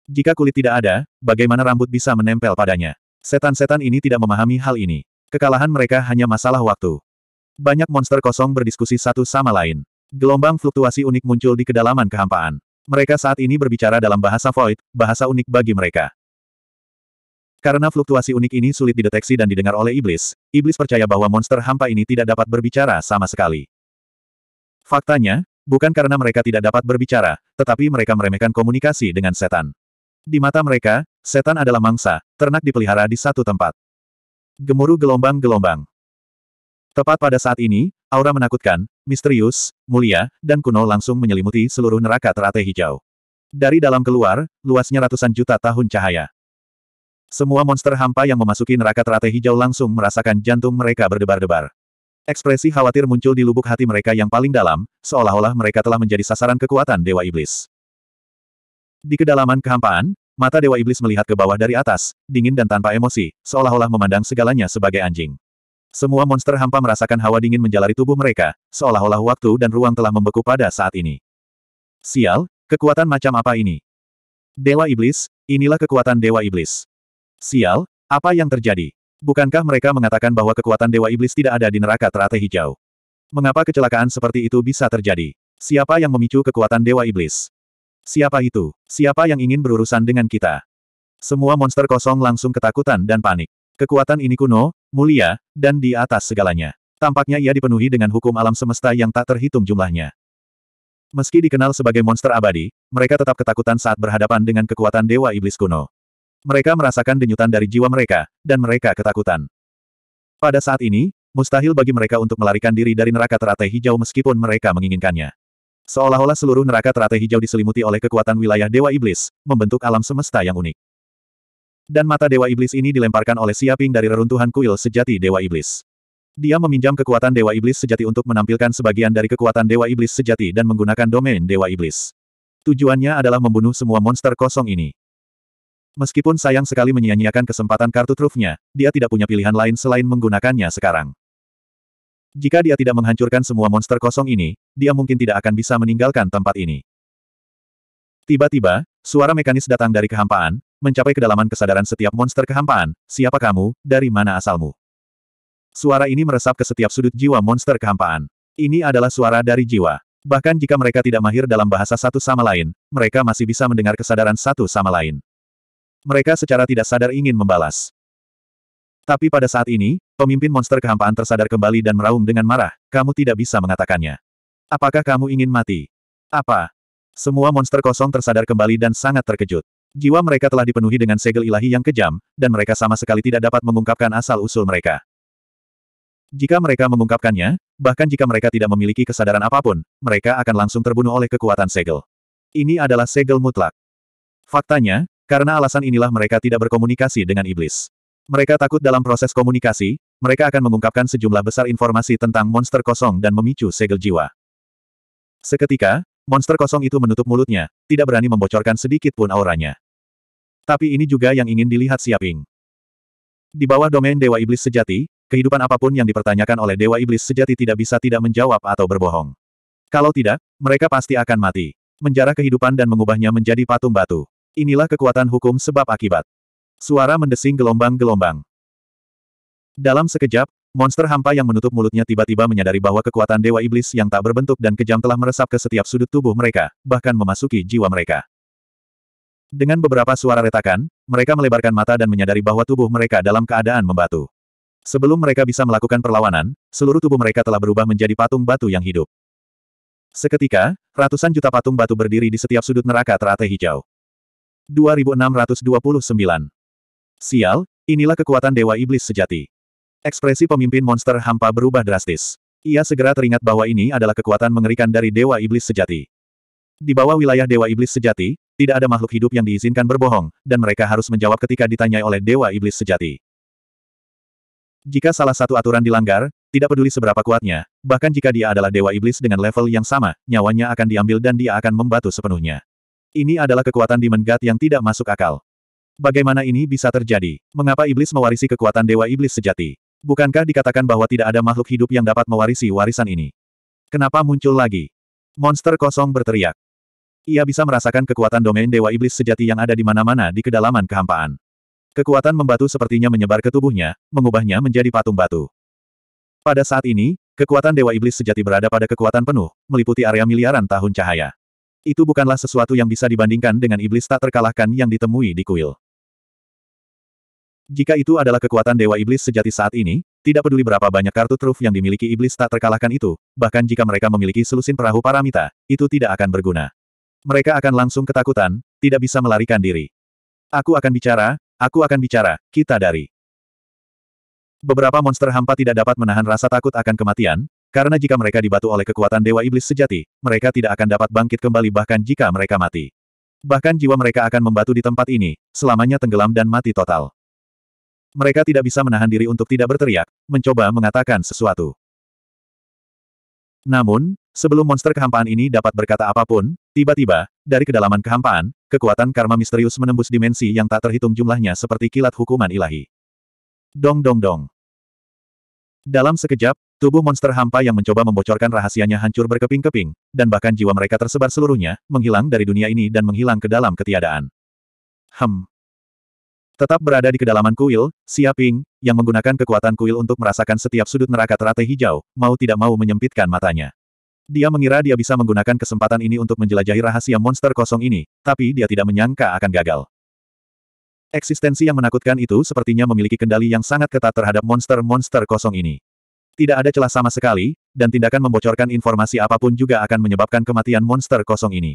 Jika kulit tidak ada, bagaimana rambut bisa menempel padanya? Setan-setan ini tidak memahami hal ini. Kekalahan mereka hanya masalah waktu. Banyak monster kosong berdiskusi satu sama lain. Gelombang fluktuasi unik muncul di kedalaman kehampaan. Mereka saat ini berbicara dalam bahasa void, bahasa unik bagi mereka. Karena fluktuasi unik ini sulit dideteksi dan didengar oleh iblis, iblis percaya bahwa monster hampa ini tidak dapat berbicara sama sekali. Faktanya, bukan karena mereka tidak dapat berbicara, tetapi mereka meremehkan komunikasi dengan setan. Di mata mereka, setan adalah mangsa, ternak dipelihara di satu tempat. Gemuruh gelombang-gelombang. Tepat pada saat ini, Aura menakutkan, misterius, mulia, dan kuno langsung menyelimuti seluruh neraka teratai hijau. Dari dalam keluar, luasnya ratusan juta tahun cahaya. Semua monster hampa yang memasuki neraka teratai hijau langsung merasakan jantung mereka berdebar-debar. Ekspresi khawatir muncul di lubuk hati mereka yang paling dalam, seolah-olah mereka telah menjadi sasaran kekuatan Dewa Iblis. Di kedalaman kehampaan, mata Dewa Iblis melihat ke bawah dari atas, dingin dan tanpa emosi, seolah-olah memandang segalanya sebagai anjing. Semua monster hampa merasakan hawa dingin menjalari tubuh mereka, seolah-olah waktu dan ruang telah membeku pada saat ini. Sial, kekuatan macam apa ini? Dewa Iblis, inilah kekuatan Dewa Iblis. Sial, apa yang terjadi? Bukankah mereka mengatakan bahwa kekuatan Dewa Iblis tidak ada di neraka teratai hijau? Mengapa kecelakaan seperti itu bisa terjadi? Siapa yang memicu kekuatan Dewa Iblis? Siapa itu? Siapa yang ingin berurusan dengan kita? Semua monster kosong langsung ketakutan dan panik. Kekuatan ini kuno, mulia, dan di atas segalanya. Tampaknya ia dipenuhi dengan hukum alam semesta yang tak terhitung jumlahnya. Meski dikenal sebagai monster abadi, mereka tetap ketakutan saat berhadapan dengan kekuatan Dewa Iblis kuno. Mereka merasakan denyutan dari jiwa mereka, dan mereka ketakutan. Pada saat ini, mustahil bagi mereka untuk melarikan diri dari neraka teratai hijau meskipun mereka menginginkannya. Seolah-olah seluruh neraka teratai hijau diselimuti oleh kekuatan wilayah Dewa Iblis, membentuk alam semesta yang unik. Dan mata Dewa Iblis ini dilemparkan oleh Siaping dari reruntuhan kuil sejati Dewa Iblis. Dia meminjam kekuatan Dewa Iblis sejati untuk menampilkan sebagian dari kekuatan Dewa Iblis sejati dan menggunakan domain Dewa Iblis. Tujuannya adalah membunuh semua monster kosong ini. Meskipun sayang sekali menyia-nyiakan kesempatan kartu trufnya, dia tidak punya pilihan lain selain menggunakannya sekarang. Jika dia tidak menghancurkan semua monster kosong ini, dia mungkin tidak akan bisa meninggalkan tempat ini. Tiba-tiba, suara mekanis datang dari kehampaan, mencapai kedalaman kesadaran setiap monster kehampaan, siapa kamu, dari mana asalmu. Suara ini meresap ke setiap sudut jiwa monster kehampaan. Ini adalah suara dari jiwa. Bahkan jika mereka tidak mahir dalam bahasa satu sama lain, mereka masih bisa mendengar kesadaran satu sama lain. Mereka secara tidak sadar ingin membalas. Tapi pada saat ini, pemimpin monster kehampaan tersadar kembali dan meraung dengan marah, kamu tidak bisa mengatakannya. Apakah kamu ingin mati? Apa? Semua monster kosong tersadar kembali dan sangat terkejut. Jiwa mereka telah dipenuhi dengan segel ilahi yang kejam, dan mereka sama sekali tidak dapat mengungkapkan asal-usul mereka. Jika mereka mengungkapkannya, bahkan jika mereka tidak memiliki kesadaran apapun, mereka akan langsung terbunuh oleh kekuatan segel. Ini adalah segel mutlak. Faktanya, karena alasan inilah mereka tidak berkomunikasi dengan iblis. Mereka takut dalam proses komunikasi, mereka akan mengungkapkan sejumlah besar informasi tentang monster kosong dan memicu segel jiwa. Seketika, Monster kosong itu menutup mulutnya, tidak berani membocorkan sedikit pun auranya. Tapi ini juga yang ingin dilihat Siaping. Di bawah domain Dewa Iblis Sejati, kehidupan apapun yang dipertanyakan oleh Dewa Iblis Sejati tidak bisa tidak menjawab atau berbohong. Kalau tidak, mereka pasti akan mati. Menjarah kehidupan dan mengubahnya menjadi patung batu. Inilah kekuatan hukum sebab akibat. Suara mendesing gelombang-gelombang. Dalam sekejap, Monster hampa yang menutup mulutnya tiba-tiba menyadari bahwa kekuatan Dewa Iblis yang tak berbentuk dan kejam telah meresap ke setiap sudut tubuh mereka, bahkan memasuki jiwa mereka. Dengan beberapa suara retakan, mereka melebarkan mata dan menyadari bahwa tubuh mereka dalam keadaan membatu. Sebelum mereka bisa melakukan perlawanan, seluruh tubuh mereka telah berubah menjadi patung batu yang hidup. Seketika, ratusan juta patung batu berdiri di setiap sudut neraka teratai hijau. 2629. Sial, inilah kekuatan Dewa Iblis sejati. Ekspresi pemimpin monster hampa berubah drastis. Ia segera teringat bahwa ini adalah kekuatan mengerikan dari Dewa Iblis Sejati. Di bawah wilayah Dewa Iblis Sejati, tidak ada makhluk hidup yang diizinkan berbohong, dan mereka harus menjawab ketika ditanyai oleh Dewa Iblis Sejati. Jika salah satu aturan dilanggar, tidak peduli seberapa kuatnya, bahkan jika dia adalah Dewa Iblis dengan level yang sama, nyawanya akan diambil dan dia akan membatu sepenuhnya. Ini adalah kekuatan di God yang tidak masuk akal. Bagaimana ini bisa terjadi? Mengapa Iblis mewarisi kekuatan Dewa Iblis Sejati? Bukankah dikatakan bahwa tidak ada makhluk hidup yang dapat mewarisi warisan ini? Kenapa muncul lagi? Monster kosong berteriak. Ia bisa merasakan kekuatan domain Dewa Iblis sejati yang ada di mana-mana di kedalaman kehampaan. Kekuatan membatu sepertinya menyebar ke tubuhnya, mengubahnya menjadi patung batu. Pada saat ini, kekuatan Dewa Iblis sejati berada pada kekuatan penuh, meliputi area miliaran tahun cahaya. Itu bukanlah sesuatu yang bisa dibandingkan dengan iblis tak terkalahkan yang ditemui di kuil. Jika itu adalah kekuatan Dewa Iblis sejati saat ini, tidak peduli berapa banyak kartu truf yang dimiliki Iblis tak terkalahkan itu, bahkan jika mereka memiliki selusin perahu paramita, itu tidak akan berguna. Mereka akan langsung ketakutan, tidak bisa melarikan diri. Aku akan bicara, aku akan bicara, kita dari. Beberapa monster hampa tidak dapat menahan rasa takut akan kematian, karena jika mereka dibatu oleh kekuatan Dewa Iblis sejati, mereka tidak akan dapat bangkit kembali bahkan jika mereka mati. Bahkan jiwa mereka akan membatu di tempat ini, selamanya tenggelam dan mati total. Mereka tidak bisa menahan diri untuk tidak berteriak, mencoba mengatakan sesuatu. Namun, sebelum monster kehampaan ini dapat berkata apapun, tiba-tiba, dari kedalaman kehampaan, kekuatan karma misterius menembus dimensi yang tak terhitung jumlahnya seperti kilat hukuman ilahi. Dong dong dong. Dalam sekejap, tubuh monster hampa yang mencoba membocorkan rahasianya hancur berkeping-keping, dan bahkan jiwa mereka tersebar seluruhnya, menghilang dari dunia ini dan menghilang ke dalam ketiadaan. Hmm. Tetap berada di kedalaman kuil, Siaping, yang menggunakan kekuatan kuil untuk merasakan setiap sudut neraka teratai hijau, mau tidak mau menyempitkan matanya. Dia mengira dia bisa menggunakan kesempatan ini untuk menjelajahi rahasia monster kosong ini, tapi dia tidak menyangka akan gagal. Eksistensi yang menakutkan itu sepertinya memiliki kendali yang sangat ketat terhadap monster-monster kosong ini. Tidak ada celah sama sekali, dan tindakan membocorkan informasi apapun juga akan menyebabkan kematian monster kosong ini.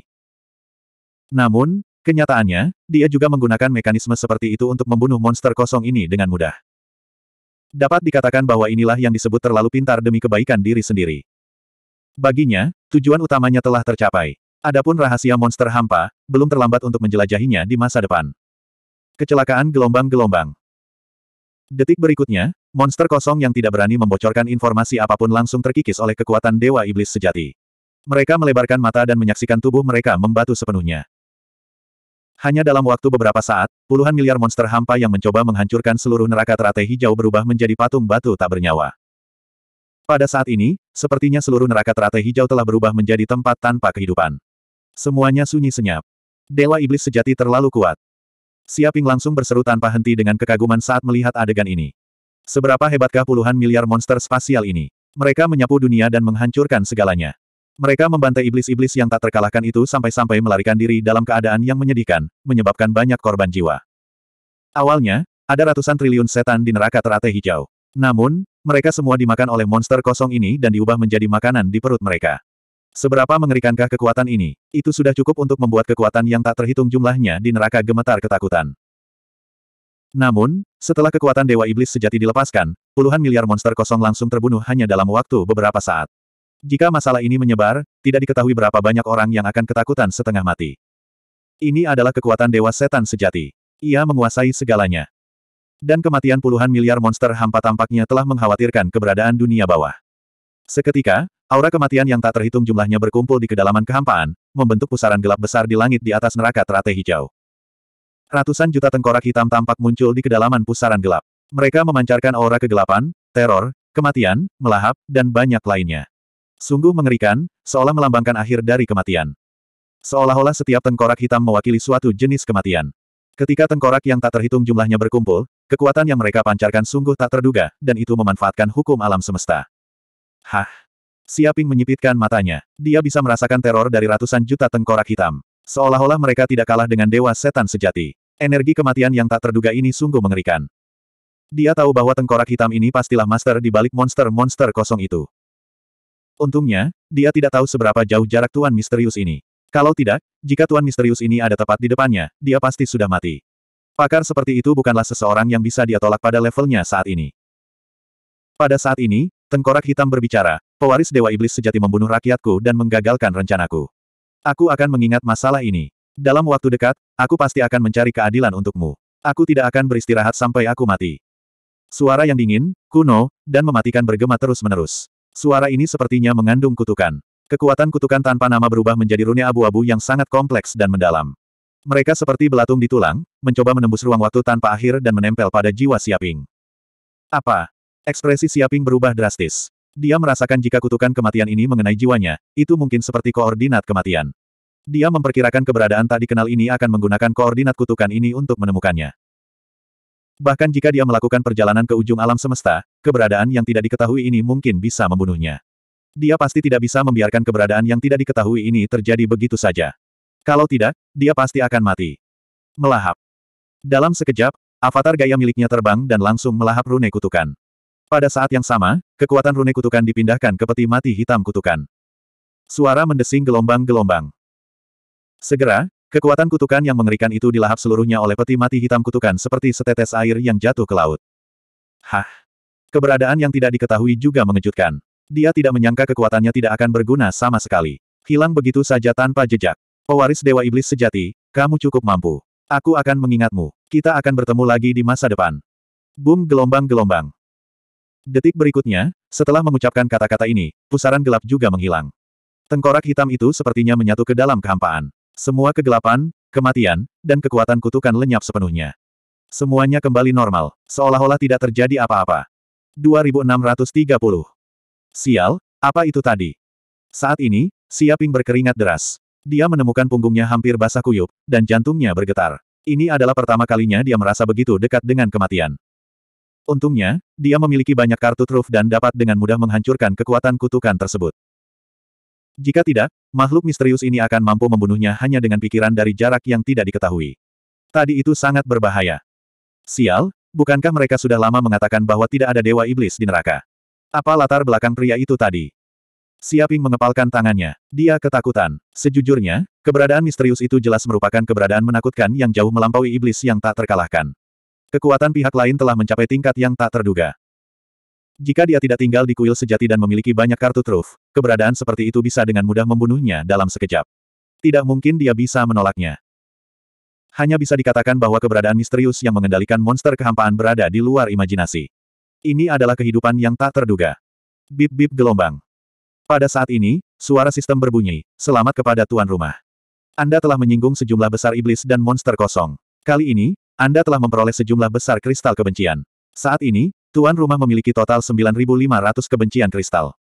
Namun, Kenyataannya, dia juga menggunakan mekanisme seperti itu untuk membunuh monster kosong ini dengan mudah. Dapat dikatakan bahwa inilah yang disebut terlalu pintar demi kebaikan diri sendiri. Baginya, tujuan utamanya telah tercapai. Adapun rahasia monster hampa, belum terlambat untuk menjelajahinya di masa depan. Kecelakaan gelombang-gelombang. Detik berikutnya, monster kosong yang tidak berani membocorkan informasi apapun langsung terkikis oleh kekuatan Dewa Iblis sejati. Mereka melebarkan mata dan menyaksikan tubuh mereka membatu sepenuhnya. Hanya dalam waktu beberapa saat, puluhan miliar monster hampa yang mencoba menghancurkan seluruh neraka teratai hijau berubah menjadi patung batu tak bernyawa. Pada saat ini, sepertinya seluruh neraka teratai hijau telah berubah menjadi tempat tanpa kehidupan. Semuanya sunyi senyap. Dewa Iblis sejati terlalu kuat. Siaping langsung berseru tanpa henti dengan kekaguman saat melihat adegan ini. Seberapa hebatkah puluhan miliar monster spasial ini? Mereka menyapu dunia dan menghancurkan segalanya. Mereka membantai iblis-iblis yang tak terkalahkan itu sampai-sampai melarikan diri dalam keadaan yang menyedihkan, menyebabkan banyak korban jiwa. Awalnya, ada ratusan triliun setan di neraka teratai hijau. Namun, mereka semua dimakan oleh monster kosong ini dan diubah menjadi makanan di perut mereka. Seberapa mengerikankah kekuatan ini? Itu sudah cukup untuk membuat kekuatan yang tak terhitung jumlahnya di neraka gemetar ketakutan. Namun, setelah kekuatan Dewa Iblis sejati dilepaskan, puluhan miliar monster kosong langsung terbunuh hanya dalam waktu beberapa saat. Jika masalah ini menyebar, tidak diketahui berapa banyak orang yang akan ketakutan setengah mati. Ini adalah kekuatan dewa setan sejati. Ia menguasai segalanya. Dan kematian puluhan miliar monster hampa tampaknya telah mengkhawatirkan keberadaan dunia bawah. Seketika, aura kematian yang tak terhitung jumlahnya berkumpul di kedalaman kehampaan, membentuk pusaran gelap besar di langit di atas neraka teratai hijau. Ratusan juta tengkorak hitam tampak muncul di kedalaman pusaran gelap. Mereka memancarkan aura kegelapan, teror, kematian, melahap, dan banyak lainnya. Sungguh mengerikan, seolah melambangkan akhir dari kematian. Seolah-olah setiap tengkorak hitam mewakili suatu jenis kematian. Ketika tengkorak yang tak terhitung jumlahnya berkumpul, kekuatan yang mereka pancarkan sungguh tak terduga, dan itu memanfaatkan hukum alam semesta. Hah! Siaping menyipitkan matanya. Dia bisa merasakan teror dari ratusan juta tengkorak hitam. Seolah-olah mereka tidak kalah dengan dewa setan sejati. Energi kematian yang tak terduga ini sungguh mengerikan. Dia tahu bahwa tengkorak hitam ini pastilah master di balik monster-monster kosong itu. Untungnya, dia tidak tahu seberapa jauh jarak Tuan Misterius ini. Kalau tidak, jika Tuan Misterius ini ada tepat di depannya, dia pasti sudah mati. Pakar seperti itu bukanlah seseorang yang bisa dia tolak pada levelnya saat ini. Pada saat ini, Tengkorak Hitam berbicara, pewaris Dewa Iblis sejati membunuh rakyatku dan menggagalkan rencanaku. Aku akan mengingat masalah ini. Dalam waktu dekat, aku pasti akan mencari keadilan untukmu. Aku tidak akan beristirahat sampai aku mati. Suara yang dingin, kuno, dan mematikan bergema terus-menerus. Suara ini sepertinya mengandung kutukan. Kekuatan kutukan tanpa nama berubah menjadi rune abu-abu yang sangat kompleks dan mendalam. Mereka seperti belatung di tulang, mencoba menembus ruang waktu tanpa akhir dan menempel pada jiwa Siaping. Apa? Ekspresi Siaping berubah drastis. Dia merasakan jika kutukan kematian ini mengenai jiwanya, itu mungkin seperti koordinat kematian. Dia memperkirakan keberadaan tak dikenal ini akan menggunakan koordinat kutukan ini untuk menemukannya. Bahkan jika dia melakukan perjalanan ke ujung alam semesta, keberadaan yang tidak diketahui ini mungkin bisa membunuhnya. Dia pasti tidak bisa membiarkan keberadaan yang tidak diketahui ini terjadi begitu saja. Kalau tidak, dia pasti akan mati. Melahap. Dalam sekejap, avatar gaya miliknya terbang dan langsung melahap rune kutukan. Pada saat yang sama, kekuatan rune kutukan dipindahkan ke peti mati hitam kutukan. Suara mendesing gelombang-gelombang. Segera, Kekuatan kutukan yang mengerikan itu dilahap seluruhnya oleh peti mati hitam kutukan seperti setetes air yang jatuh ke laut. Hah? Keberadaan yang tidak diketahui juga mengejutkan. Dia tidak menyangka kekuatannya tidak akan berguna sama sekali. Hilang begitu saja tanpa jejak. Pewaris Dewa Iblis sejati, kamu cukup mampu. Aku akan mengingatmu. Kita akan bertemu lagi di masa depan. Boom gelombang-gelombang. Detik berikutnya, setelah mengucapkan kata-kata ini, pusaran gelap juga menghilang. Tengkorak hitam itu sepertinya menyatu ke dalam kehampaan. Semua kegelapan, kematian, dan kekuatan kutukan lenyap sepenuhnya. Semuanya kembali normal, seolah-olah tidak terjadi apa-apa. 2630. Sial, apa itu tadi? Saat ini, Siaping berkeringat deras. Dia menemukan punggungnya hampir basah kuyup, dan jantungnya bergetar. Ini adalah pertama kalinya dia merasa begitu dekat dengan kematian. Untungnya, dia memiliki banyak kartu truf dan dapat dengan mudah menghancurkan kekuatan kutukan tersebut. Jika tidak, makhluk misterius ini akan mampu membunuhnya hanya dengan pikiran dari jarak yang tidak diketahui. Tadi itu sangat berbahaya. Sial, bukankah mereka sudah lama mengatakan bahwa tidak ada dewa iblis di neraka? Apa latar belakang pria itu tadi? Siaping mengepalkan tangannya. Dia ketakutan. Sejujurnya, keberadaan misterius itu jelas merupakan keberadaan menakutkan yang jauh melampaui iblis yang tak terkalahkan. Kekuatan pihak lain telah mencapai tingkat yang tak terduga. Jika dia tidak tinggal di kuil sejati dan memiliki banyak kartu truf, keberadaan seperti itu bisa dengan mudah membunuhnya dalam sekejap. Tidak mungkin dia bisa menolaknya. Hanya bisa dikatakan bahwa keberadaan misterius yang mengendalikan monster kehampaan berada di luar imajinasi. Ini adalah kehidupan yang tak terduga. Bip-bip gelombang. Pada saat ini, suara sistem berbunyi, selamat kepada tuan rumah. Anda telah menyinggung sejumlah besar iblis dan monster kosong. Kali ini, Anda telah memperoleh sejumlah besar kristal kebencian. Saat ini, tuan rumah memiliki total 9.500 kebencian kristal.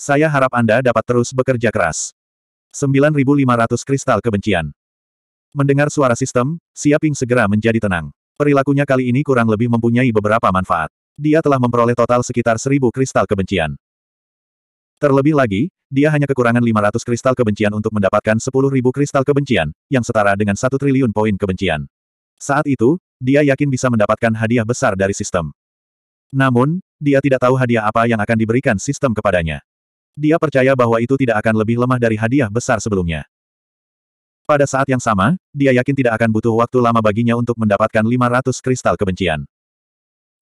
Saya harap Anda dapat terus bekerja keras. 9500 kristal kebencian. Mendengar suara sistem, Siaping segera menjadi tenang. Perilakunya kali ini kurang lebih mempunyai beberapa manfaat. Dia telah memperoleh total sekitar 1000 kristal kebencian. Terlebih lagi, dia hanya kekurangan 500 kristal kebencian untuk mendapatkan 10.000 kristal kebencian, yang setara dengan 1 triliun poin kebencian. Saat itu, dia yakin bisa mendapatkan hadiah besar dari sistem. Namun, dia tidak tahu hadiah apa yang akan diberikan sistem kepadanya. Dia percaya bahwa itu tidak akan lebih lemah dari hadiah besar sebelumnya. Pada saat yang sama, dia yakin tidak akan butuh waktu lama baginya untuk mendapatkan 500 kristal kebencian.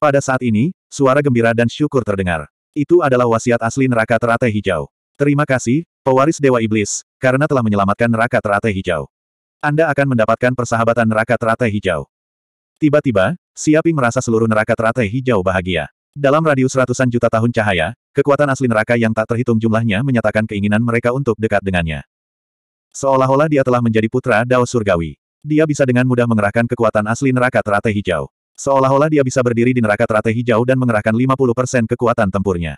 Pada saat ini, suara gembira dan syukur terdengar. Itu adalah wasiat asli neraka teratai hijau. Terima kasih, pewaris Dewa Iblis, karena telah menyelamatkan neraka teratai hijau. Anda akan mendapatkan persahabatan neraka teratai hijau. Tiba-tiba, Siaping merasa seluruh neraka teratai hijau bahagia. Dalam radius ratusan juta tahun cahaya, Kekuatan asli neraka yang tak terhitung jumlahnya menyatakan keinginan mereka untuk dekat dengannya. Seolah-olah dia telah menjadi putra Dao Surgawi. Dia bisa dengan mudah mengerahkan kekuatan asli neraka teratai hijau. Seolah-olah dia bisa berdiri di neraka teratai hijau dan mengerahkan 50% kekuatan tempurnya.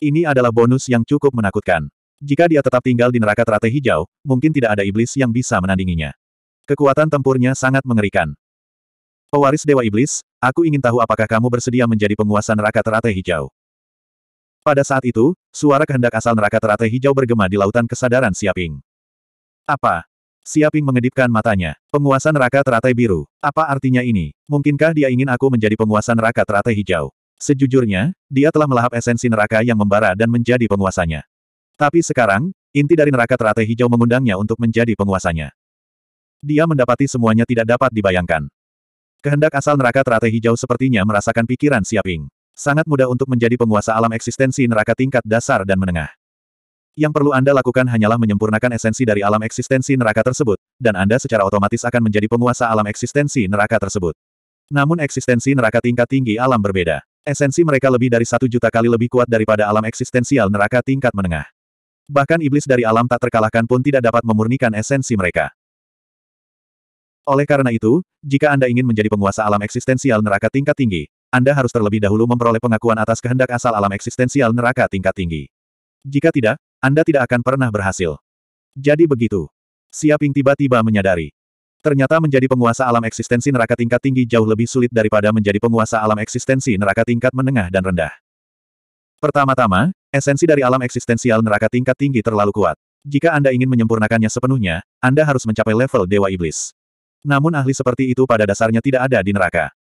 Ini adalah bonus yang cukup menakutkan. Jika dia tetap tinggal di neraka teratai hijau, mungkin tidak ada iblis yang bisa menandinginya. Kekuatan tempurnya sangat mengerikan. Pewaris Dewa Iblis, aku ingin tahu apakah kamu bersedia menjadi penguasa neraka teratai hijau. Pada saat itu, suara kehendak asal neraka teratai hijau bergema di lautan kesadaran Siaping. Apa? Siaping mengedipkan matanya. Penguasa neraka teratai biru. Apa artinya ini? Mungkinkah dia ingin aku menjadi penguasa neraka teratai hijau? Sejujurnya, dia telah melahap esensi neraka yang membara dan menjadi penguasanya. Tapi sekarang, inti dari neraka teratai hijau mengundangnya untuk menjadi penguasanya. Dia mendapati semuanya tidak dapat dibayangkan. Kehendak asal neraka teratai hijau sepertinya merasakan pikiran Siaping. Sangat mudah untuk menjadi penguasa alam eksistensi neraka tingkat dasar dan menengah. Yang perlu Anda lakukan hanyalah menyempurnakan esensi dari alam eksistensi neraka tersebut, dan Anda secara otomatis akan menjadi penguasa alam eksistensi neraka tersebut. Namun eksistensi neraka tingkat tinggi alam berbeda. Esensi mereka lebih dari satu juta kali lebih kuat daripada alam eksistensial neraka tingkat menengah. Bahkan iblis dari alam tak terkalahkan pun tidak dapat memurnikan esensi mereka. Oleh karena itu, jika Anda ingin menjadi penguasa alam eksistensial neraka tingkat tinggi, anda harus terlebih dahulu memperoleh pengakuan atas kehendak asal alam eksistensial neraka tingkat tinggi. Jika tidak, Anda tidak akan pernah berhasil. Jadi begitu. Siaping tiba-tiba menyadari. Ternyata menjadi penguasa alam eksistensi neraka tingkat tinggi jauh lebih sulit daripada menjadi penguasa alam eksistensi neraka tingkat menengah dan rendah. Pertama-tama, esensi dari alam eksistensial neraka tingkat tinggi terlalu kuat. Jika Anda ingin menyempurnakannya sepenuhnya, Anda harus mencapai level Dewa Iblis. Namun ahli seperti itu pada dasarnya tidak ada di neraka.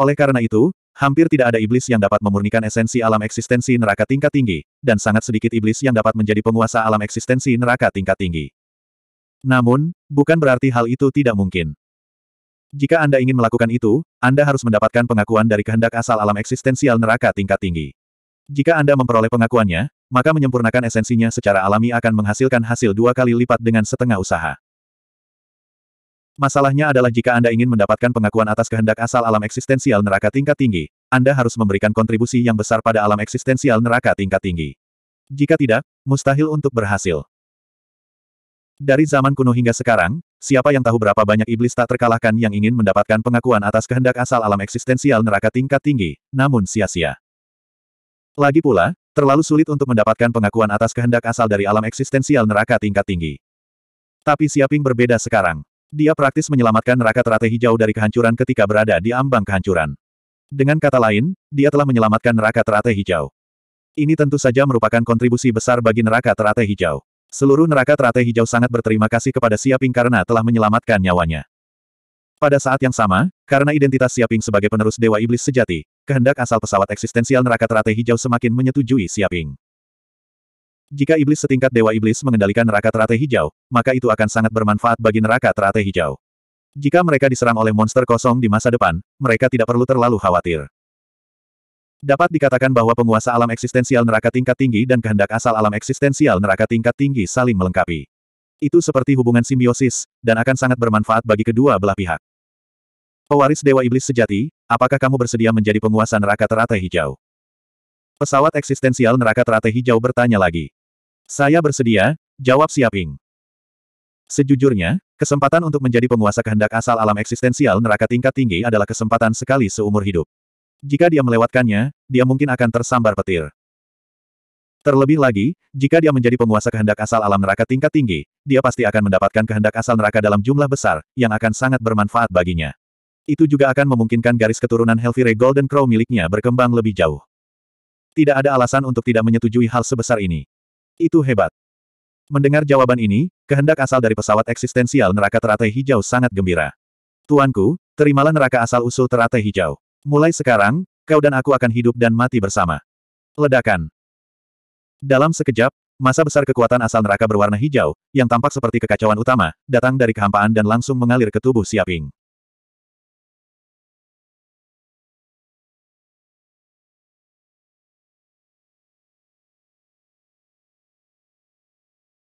Oleh karena itu, hampir tidak ada iblis yang dapat memurnikan esensi alam eksistensi neraka tingkat tinggi, dan sangat sedikit iblis yang dapat menjadi penguasa alam eksistensi neraka tingkat tinggi. Namun, bukan berarti hal itu tidak mungkin. Jika Anda ingin melakukan itu, Anda harus mendapatkan pengakuan dari kehendak asal alam eksistensial neraka tingkat tinggi. Jika Anda memperoleh pengakuannya, maka menyempurnakan esensinya secara alami akan menghasilkan hasil dua kali lipat dengan setengah usaha. Masalahnya adalah jika Anda ingin mendapatkan pengakuan atas kehendak asal alam eksistensial neraka tingkat tinggi, Anda harus memberikan kontribusi yang besar pada alam eksistensial neraka tingkat tinggi. Jika tidak, mustahil untuk berhasil. Dari zaman kuno hingga sekarang, siapa yang tahu berapa banyak iblis tak terkalahkan yang ingin mendapatkan pengakuan atas kehendak asal alam eksistensial neraka tingkat tinggi, namun sia-sia. Lagi pula, Terlalu sulit untuk mendapatkan pengakuan atas kehendak asal dari alam eksistensial neraka tingkat tinggi. Tapi Siaping berbeda sekarang. Dia praktis menyelamatkan neraka teratai hijau dari kehancuran ketika berada di ambang kehancuran. Dengan kata lain, dia telah menyelamatkan neraka teratai hijau. Ini tentu saja merupakan kontribusi besar bagi neraka teratai hijau. Seluruh neraka teratai hijau sangat berterima kasih kepada Siaping karena telah menyelamatkan nyawanya. Pada saat yang sama, karena identitas Siaping sebagai penerus Dewa Iblis sejati, kehendak asal pesawat eksistensial neraka teratai hijau semakin menyetujui Siaping. Jika iblis setingkat Dewa Iblis mengendalikan neraka teratai hijau, maka itu akan sangat bermanfaat bagi neraka teratai hijau. Jika mereka diserang oleh monster kosong di masa depan, mereka tidak perlu terlalu khawatir. Dapat dikatakan bahwa penguasa alam eksistensial neraka tingkat tinggi dan kehendak asal alam eksistensial neraka tingkat tinggi saling melengkapi. Itu seperti hubungan simbiosis, dan akan sangat bermanfaat bagi kedua belah pihak. Pewaris Dewa Iblis sejati, apakah kamu bersedia menjadi penguasa neraka teratai hijau? Pesawat eksistensial neraka teratai hijau bertanya lagi. Saya bersedia, jawab Siaping. Sejujurnya, kesempatan untuk menjadi penguasa kehendak asal alam eksistensial neraka tingkat tinggi adalah kesempatan sekali seumur hidup. Jika dia melewatkannya, dia mungkin akan tersambar petir. Terlebih lagi, jika dia menjadi penguasa kehendak asal alam neraka tingkat tinggi, dia pasti akan mendapatkan kehendak asal neraka dalam jumlah besar, yang akan sangat bermanfaat baginya. Itu juga akan memungkinkan garis keturunan Helvire Golden Crow miliknya berkembang lebih jauh. Tidak ada alasan untuk tidak menyetujui hal sebesar ini. Itu hebat. Mendengar jawaban ini, kehendak asal dari pesawat eksistensial neraka teratai hijau sangat gembira. Tuanku, terimalah neraka asal-usul teratai hijau. Mulai sekarang, kau dan aku akan hidup dan mati bersama. Ledakan. Dalam sekejap, masa besar kekuatan asal neraka berwarna hijau, yang tampak seperti kekacauan utama, datang dari kehampaan dan langsung mengalir ke tubuh Siaping.